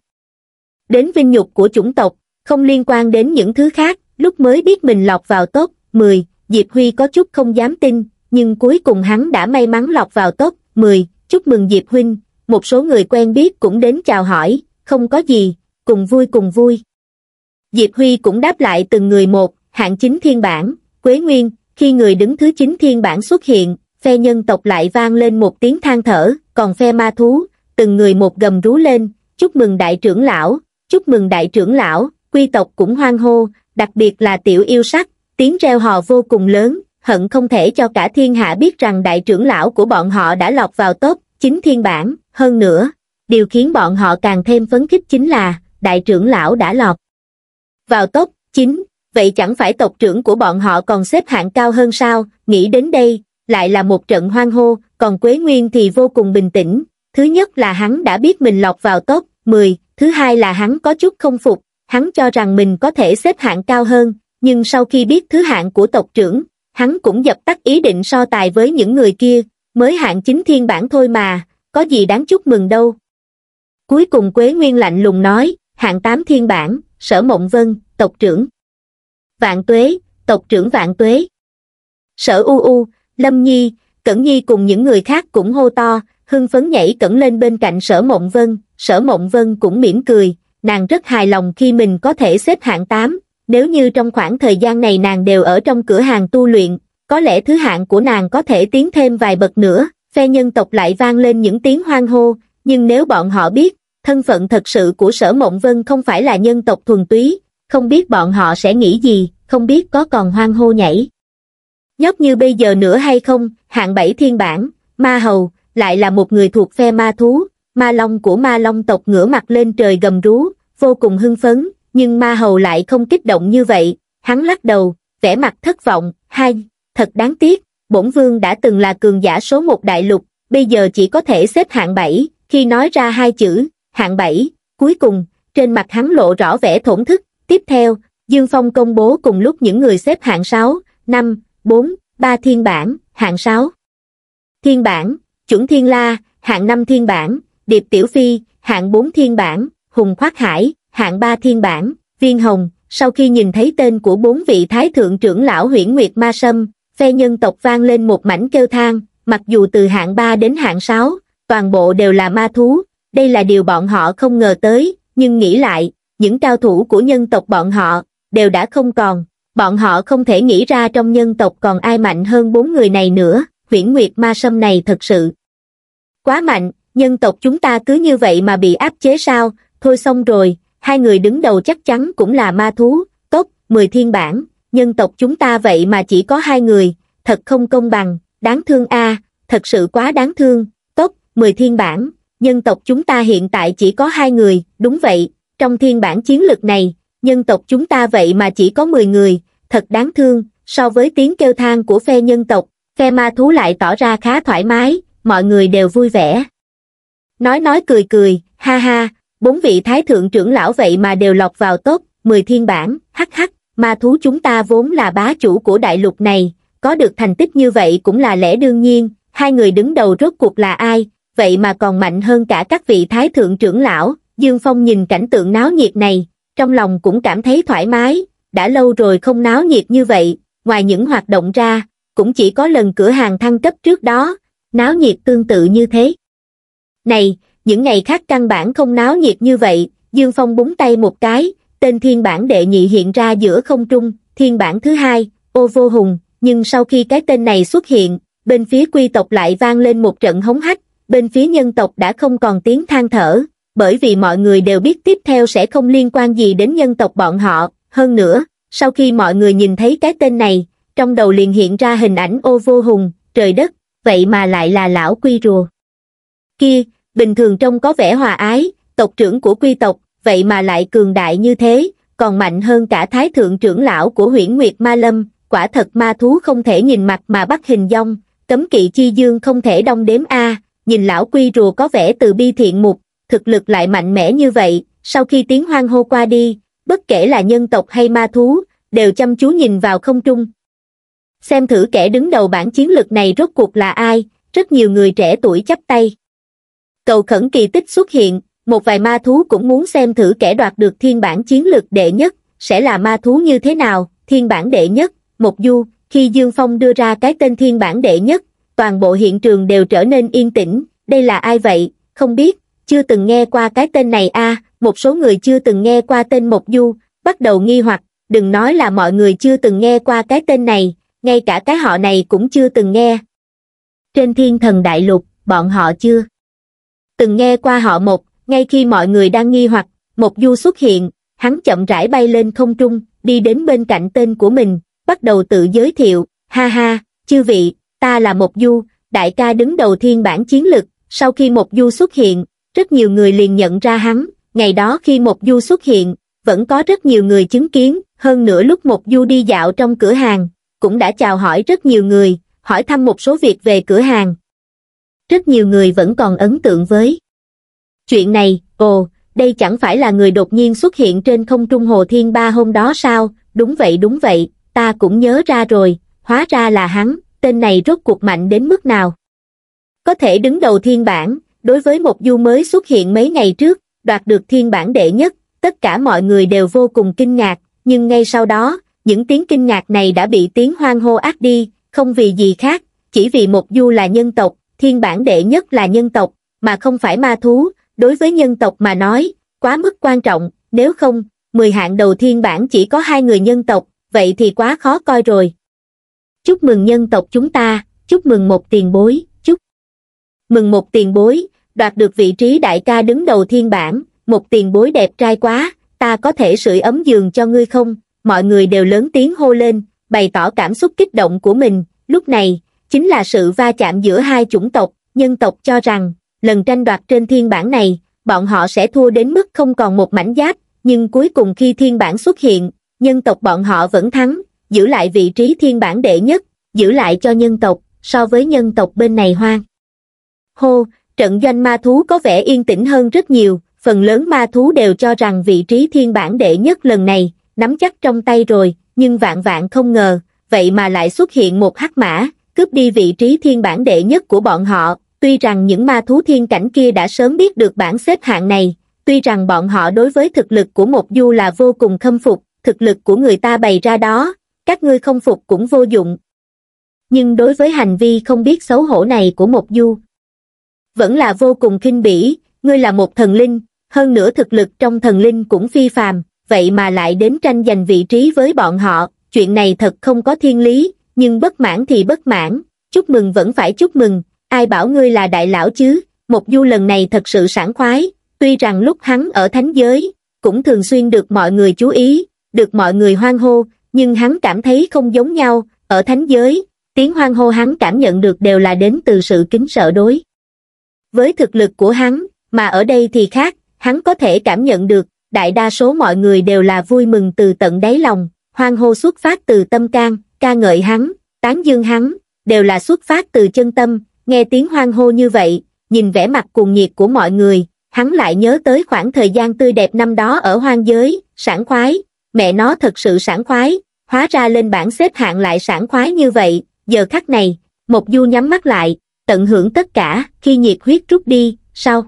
Đến vinh nhục của chủng tộc, không liên quan đến những thứ khác, lúc mới biết mình lọc vào top 10, Diệp Huy có chút không dám tin, nhưng cuối cùng hắn đã may mắn lọc vào top 10, chúc mừng Diệp Huynh, một số người quen biết cũng đến chào hỏi, không có gì, cùng vui cùng vui. Diệp Huy cũng đáp lại từng người một, hạng chính thiên bản, Quế Nguyên, khi người đứng thứ chín thiên bản xuất hiện, phe nhân tộc lại vang lên một tiếng than thở, còn phe ma thú, từng người một gầm rú lên, chúc mừng đại trưởng lão, chúc mừng đại trưởng lão, quy tộc cũng hoang hô, đặc biệt là tiểu yêu sắc, tiếng reo hò vô cùng lớn, hận không thể cho cả thiên hạ biết rằng đại trưởng lão của bọn họ đã lọt vào tốt chính thiên bản, hơn nữa, điều khiến bọn họ càng thêm phấn khích chính là, đại trưởng lão đã lọt vào tốt chính vậy chẳng phải tộc trưởng của bọn họ còn xếp hạng cao hơn sao, nghĩ đến đây, lại là một trận hoang hô, còn Quế Nguyên thì vô cùng bình tĩnh, thứ nhất là hắn đã biết mình lọt vào top 10, thứ hai là hắn có chút không phục, hắn cho rằng mình có thể xếp hạng cao hơn, nhưng sau khi biết thứ hạng của tộc trưởng, hắn cũng dập tắt ý định so tài với những người kia, mới hạng chính thiên bản thôi mà, có gì đáng chúc mừng đâu. Cuối cùng Quế Nguyên lạnh lùng nói, hạng tám thiên bản, sở mộng vân, tộc trưởng vạn tuế tộc trưởng vạn tuế sở u u lâm nhi cẩn nhi cùng những người khác cũng hô to hưng phấn nhảy cẩn lên bên cạnh sở mộng vân sở mộng vân cũng mỉm cười nàng rất hài lòng khi mình có thể xếp hạng tám nếu như trong khoảng thời gian này nàng đều ở trong cửa hàng tu luyện có lẽ thứ hạng của nàng có thể tiến thêm vài bậc nữa phe nhân tộc lại vang lên những tiếng hoang hô nhưng nếu bọn họ biết thân phận thật sự của sở mộng vân không phải là nhân tộc thuần túy không biết bọn họ sẽ nghĩ gì, không biết có còn hoang hô nhảy. Nhóc như bây giờ nữa hay không, hạng bảy thiên bản, ma hầu, lại là một người thuộc phe ma thú, ma long của ma long tộc ngửa mặt lên trời gầm rú, vô cùng hưng phấn, nhưng ma hầu lại không kích động như vậy, hắn lắc đầu, vẻ mặt thất vọng, Hay, thật đáng tiếc, bổn vương đã từng là cường giả số một đại lục, bây giờ chỉ có thể xếp hạng bảy, khi nói ra hai chữ, hạng bảy, cuối cùng, trên mặt hắn lộ rõ vẻ thổn thức, Tiếp theo, Dương Phong công bố cùng lúc những người xếp hạng 6, 5, 4, 3 thiên bản, hạng 6. Thiên bản, chuẩn thiên la, hạng 5 thiên bản, điệp tiểu phi, hạng 4 thiên bản, hùng khoác hải, hạng 3 thiên bản, viên hồng. Sau khi nhìn thấy tên của bốn vị thái thượng trưởng lão huyển nguyệt ma sâm, phe nhân tộc vang lên một mảnh kêu thang, mặc dù từ hạng 3 đến hạng 6, toàn bộ đều là ma thú, đây là điều bọn họ không ngờ tới, nhưng nghĩ lại, những cao thủ của nhân tộc bọn họ, đều đã không còn, bọn họ không thể nghĩ ra trong nhân tộc còn ai mạnh hơn bốn người này nữa, huyễn nguyệt ma sâm này thật sự. Quá mạnh, nhân tộc chúng ta cứ như vậy mà bị áp chế sao, thôi xong rồi, hai người đứng đầu chắc chắn cũng là ma thú, tốt, mười thiên bản, nhân tộc chúng ta vậy mà chỉ có hai người, thật không công bằng, đáng thương a thật sự quá đáng thương, tốt, mười thiên bản, nhân tộc chúng ta hiện tại chỉ có hai người, đúng vậy, trong thiên bản chiến lược này nhân tộc chúng ta vậy mà chỉ có mười người thật đáng thương so với tiếng kêu than của phe nhân tộc phe ma thú lại tỏ ra khá thoải mái mọi người đều vui vẻ nói nói cười cười ha ha bốn vị thái thượng trưởng lão vậy mà đều lọc vào tốt mười thiên bản hắc hắc ma thú chúng ta vốn là bá chủ của đại lục này có được thành tích như vậy cũng là lẽ đương nhiên hai người đứng đầu rốt cuộc là ai vậy mà còn mạnh hơn cả các vị thái thượng trưởng lão Dương Phong nhìn cảnh tượng náo nhiệt này, trong lòng cũng cảm thấy thoải mái, đã lâu rồi không náo nhiệt như vậy, ngoài những hoạt động ra, cũng chỉ có lần cửa hàng thăng cấp trước đó, náo nhiệt tương tự như thế. Này, những ngày khác căn bản không náo nhiệt như vậy, Dương Phong búng tay một cái, tên thiên bản đệ nhị hiện ra giữa không trung, thiên bản thứ hai, ô vô hùng, nhưng sau khi cái tên này xuất hiện, bên phía quy tộc lại vang lên một trận hống hách, bên phía nhân tộc đã không còn tiếng than thở, bởi vì mọi người đều biết tiếp theo sẽ không liên quan gì đến nhân tộc bọn họ. Hơn nữa, sau khi mọi người nhìn thấy cái tên này, trong đầu liền hiện ra hình ảnh ô vô hùng, trời đất, vậy mà lại là lão quy rùa. Kia, bình thường trông có vẻ hòa ái, tộc trưởng của quy tộc, vậy mà lại cường đại như thế, còn mạnh hơn cả thái thượng trưởng lão của huyễn Nguyệt Ma Lâm, quả thật ma thú không thể nhìn mặt mà bắt hình dong, cấm kỵ chi dương không thể đong đếm a nhìn lão quy rùa có vẻ từ bi thiện mục, thực lực lại mạnh mẽ như vậy, sau khi tiếng hoang hô qua đi, bất kể là nhân tộc hay ma thú, đều chăm chú nhìn vào không trung. Xem thử kẻ đứng đầu bản chiến lược này rốt cuộc là ai, rất nhiều người trẻ tuổi chắp tay. Cầu khẩn kỳ tích xuất hiện, một vài ma thú cũng muốn xem thử kẻ đoạt được thiên bản chiến lược đệ nhất, sẽ là ma thú như thế nào, thiên bản đệ nhất, một du, khi Dương Phong đưa ra cái tên thiên bản đệ nhất, toàn bộ hiện trường đều trở nên yên tĩnh, đây là ai vậy, không biết, chưa từng nghe qua cái tên này a một số người chưa từng nghe qua tên Mộc Du, bắt đầu nghi hoặc, đừng nói là mọi người chưa từng nghe qua cái tên này, ngay cả cái họ này cũng chưa từng nghe. Trên thiên thần đại lục, bọn họ chưa từng nghe qua họ một, ngay khi mọi người đang nghi hoặc, Mộc Du xuất hiện, hắn chậm rãi bay lên không trung, đi đến bên cạnh tên của mình, bắt đầu tự giới thiệu, ha ha, chư vị, ta là Mộc Du, đại ca đứng đầu thiên bản chiến lực, sau khi Mộc Du xuất hiện, rất nhiều người liền nhận ra hắn, ngày đó khi một du xuất hiện, vẫn có rất nhiều người chứng kiến, hơn nữa lúc một du đi dạo trong cửa hàng, cũng đã chào hỏi rất nhiều người, hỏi thăm một số việc về cửa hàng. Rất nhiều người vẫn còn ấn tượng với chuyện này, ồ, đây chẳng phải là người đột nhiên xuất hiện trên không trung Hồ Thiên Ba hôm đó sao, đúng vậy đúng vậy, ta cũng nhớ ra rồi, hóa ra là hắn, tên này rốt cuộc mạnh đến mức nào. Có thể đứng đầu thiên bảng, đối với một du mới xuất hiện mấy ngày trước, đoạt được thiên bản đệ nhất, tất cả mọi người đều vô cùng kinh ngạc, nhưng ngay sau đó, những tiếng kinh ngạc này đã bị tiếng hoang hô ác đi, không vì gì khác, chỉ vì một du là nhân tộc, thiên bản đệ nhất là nhân tộc, mà không phải ma thú, đối với nhân tộc mà nói, quá mức quan trọng, nếu không, 10 hạng đầu thiên bản chỉ có hai người nhân tộc, vậy thì quá khó coi rồi. Chúc mừng nhân tộc chúng ta, chúc mừng một tiền bối, chúc mừng một tiền bối, đoạt được vị trí đại ca đứng đầu thiên bản một tiền bối đẹp trai quá, ta có thể sưởi ấm giường cho ngươi không? Mọi người đều lớn tiếng hô lên, bày tỏ cảm xúc kích động của mình, lúc này, chính là sự va chạm giữa hai chủng tộc, nhân tộc cho rằng, lần tranh đoạt trên thiên bản này, bọn họ sẽ thua đến mức không còn một mảnh giáp, nhưng cuối cùng khi thiên bản xuất hiện, nhân tộc bọn họ vẫn thắng, giữ lại vị trí thiên bản đệ nhất, giữ lại cho nhân tộc, so với nhân tộc bên này hoang. Hô, trận doanh ma thú có vẻ yên tĩnh hơn rất nhiều phần lớn ma thú đều cho rằng vị trí thiên bản đệ nhất lần này nắm chắc trong tay rồi nhưng vạn vạn không ngờ vậy mà lại xuất hiện một hắc mã cướp đi vị trí thiên bản đệ nhất của bọn họ tuy rằng những ma thú thiên cảnh kia đã sớm biết được bản xếp hạng này tuy rằng bọn họ đối với thực lực của một du là vô cùng khâm phục thực lực của người ta bày ra đó các ngươi không phục cũng vô dụng nhưng đối với hành vi không biết xấu hổ này của một du vẫn là vô cùng kinh bỉ, ngươi là một thần linh, hơn nữa thực lực trong thần linh cũng phi phàm, vậy mà lại đến tranh giành vị trí với bọn họ, chuyện này thật không có thiên lý, nhưng bất mãn thì bất mãn, chúc mừng vẫn phải chúc mừng, ai bảo ngươi là đại lão chứ, một du lần này thật sự sảng khoái, tuy rằng lúc hắn ở thánh giới, cũng thường xuyên được mọi người chú ý, được mọi người hoan hô, nhưng hắn cảm thấy không giống nhau, ở thánh giới, tiếng hoan hô hắn cảm nhận được đều là đến từ sự kính sợ đối với thực lực của hắn mà ở đây thì khác hắn có thể cảm nhận được đại đa số mọi người đều là vui mừng từ tận đáy lòng hoan hô xuất phát từ tâm can ca ngợi hắn tán dương hắn đều là xuất phát từ chân tâm nghe tiếng hoan hô như vậy nhìn vẻ mặt cuồng nhiệt của mọi người hắn lại nhớ tới khoảng thời gian tươi đẹp năm đó ở hoang giới sảng khoái mẹ nó thật sự sảng khoái hóa ra lên bảng xếp hạng lại sảng khoái như vậy giờ khắc này một du nhắm mắt lại tận hưởng tất cả khi nhiệt huyết rút đi sau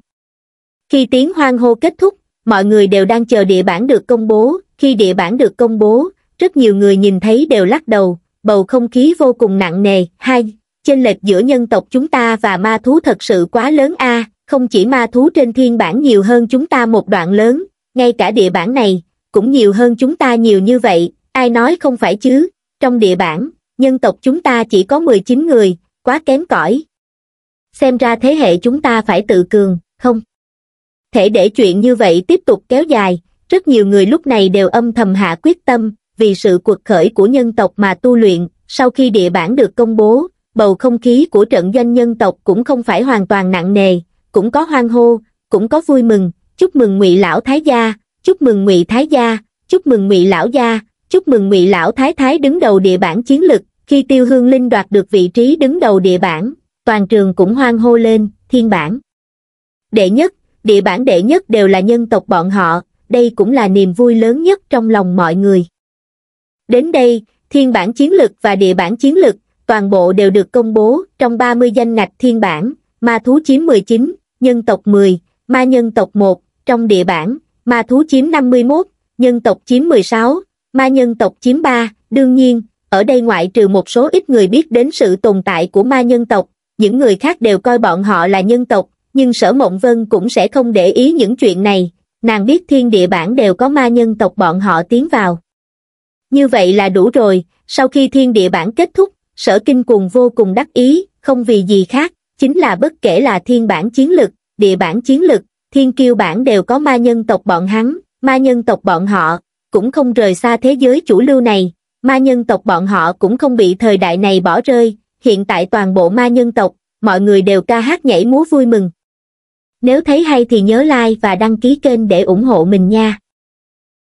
khi tiếng hoan hô kết thúc mọi người đều đang chờ địa bản được công bố khi địa bản được công bố rất nhiều người nhìn thấy đều lắc đầu bầu không khí vô cùng nặng nề hai chênh lệch giữa nhân tộc chúng ta và ma thú thật sự quá lớn a không chỉ ma thú trên thiên bản nhiều hơn chúng ta một đoạn lớn ngay cả địa bản này cũng nhiều hơn chúng ta nhiều như vậy ai nói không phải chứ trong địa bản nhân tộc chúng ta chỉ có 19 người quá kém cỏi xem ra thế hệ chúng ta phải tự cường, không? Thể để chuyện như vậy tiếp tục kéo dài, rất nhiều người lúc này đều âm thầm hạ quyết tâm, vì sự cuộc khởi của nhân tộc mà tu luyện, sau khi địa bản được công bố, bầu không khí của trận doanh nhân tộc cũng không phải hoàn toàn nặng nề, cũng có hoang hô, cũng có vui mừng, chúc mừng ngụy lão thái gia, chúc mừng ngụy thái gia, chúc mừng ngụy lão gia, chúc mừng ngụy lão thái thái đứng đầu địa bản chiến lực, khi tiêu hương linh đoạt được vị trí đứng đầu địa bản toàn trường cũng hoan hô lên, thiên bản. Đệ nhất, địa bản đệ nhất đều là nhân tộc bọn họ, đây cũng là niềm vui lớn nhất trong lòng mọi người. Đến đây, thiên bản chiến lực và địa bản chiến lực, toàn bộ đều được công bố trong 30 danh ngạch thiên bản, ma thú chiếm 19, nhân tộc 10, ma nhân tộc 1, trong địa bản, ma thú chiếm 51, nhân tộc chiếm 16, ma nhân tộc chiếm 3, đương nhiên, ở đây ngoại trừ một số ít người biết đến sự tồn tại của ma nhân tộc, những người khác đều coi bọn họ là nhân tộc, nhưng sở mộng vân cũng sẽ không để ý những chuyện này, nàng biết thiên địa bản đều có ma nhân tộc bọn họ tiến vào. Như vậy là đủ rồi, sau khi thiên địa bản kết thúc, sở kinh cuồng vô cùng đắc ý, không vì gì khác, chính là bất kể là thiên bản chiến lực, địa bản chiến lực, thiên kiêu bản đều có ma nhân tộc bọn hắn, ma nhân tộc bọn họ, cũng không rời xa thế giới chủ lưu này, ma nhân tộc bọn họ cũng không bị thời đại này bỏ rơi, hiện tại toàn bộ ma nhân tộc, mọi người đều ca hát nhảy múa vui mừng. Nếu thấy hay thì nhớ like và đăng ký kênh để ủng hộ mình nha.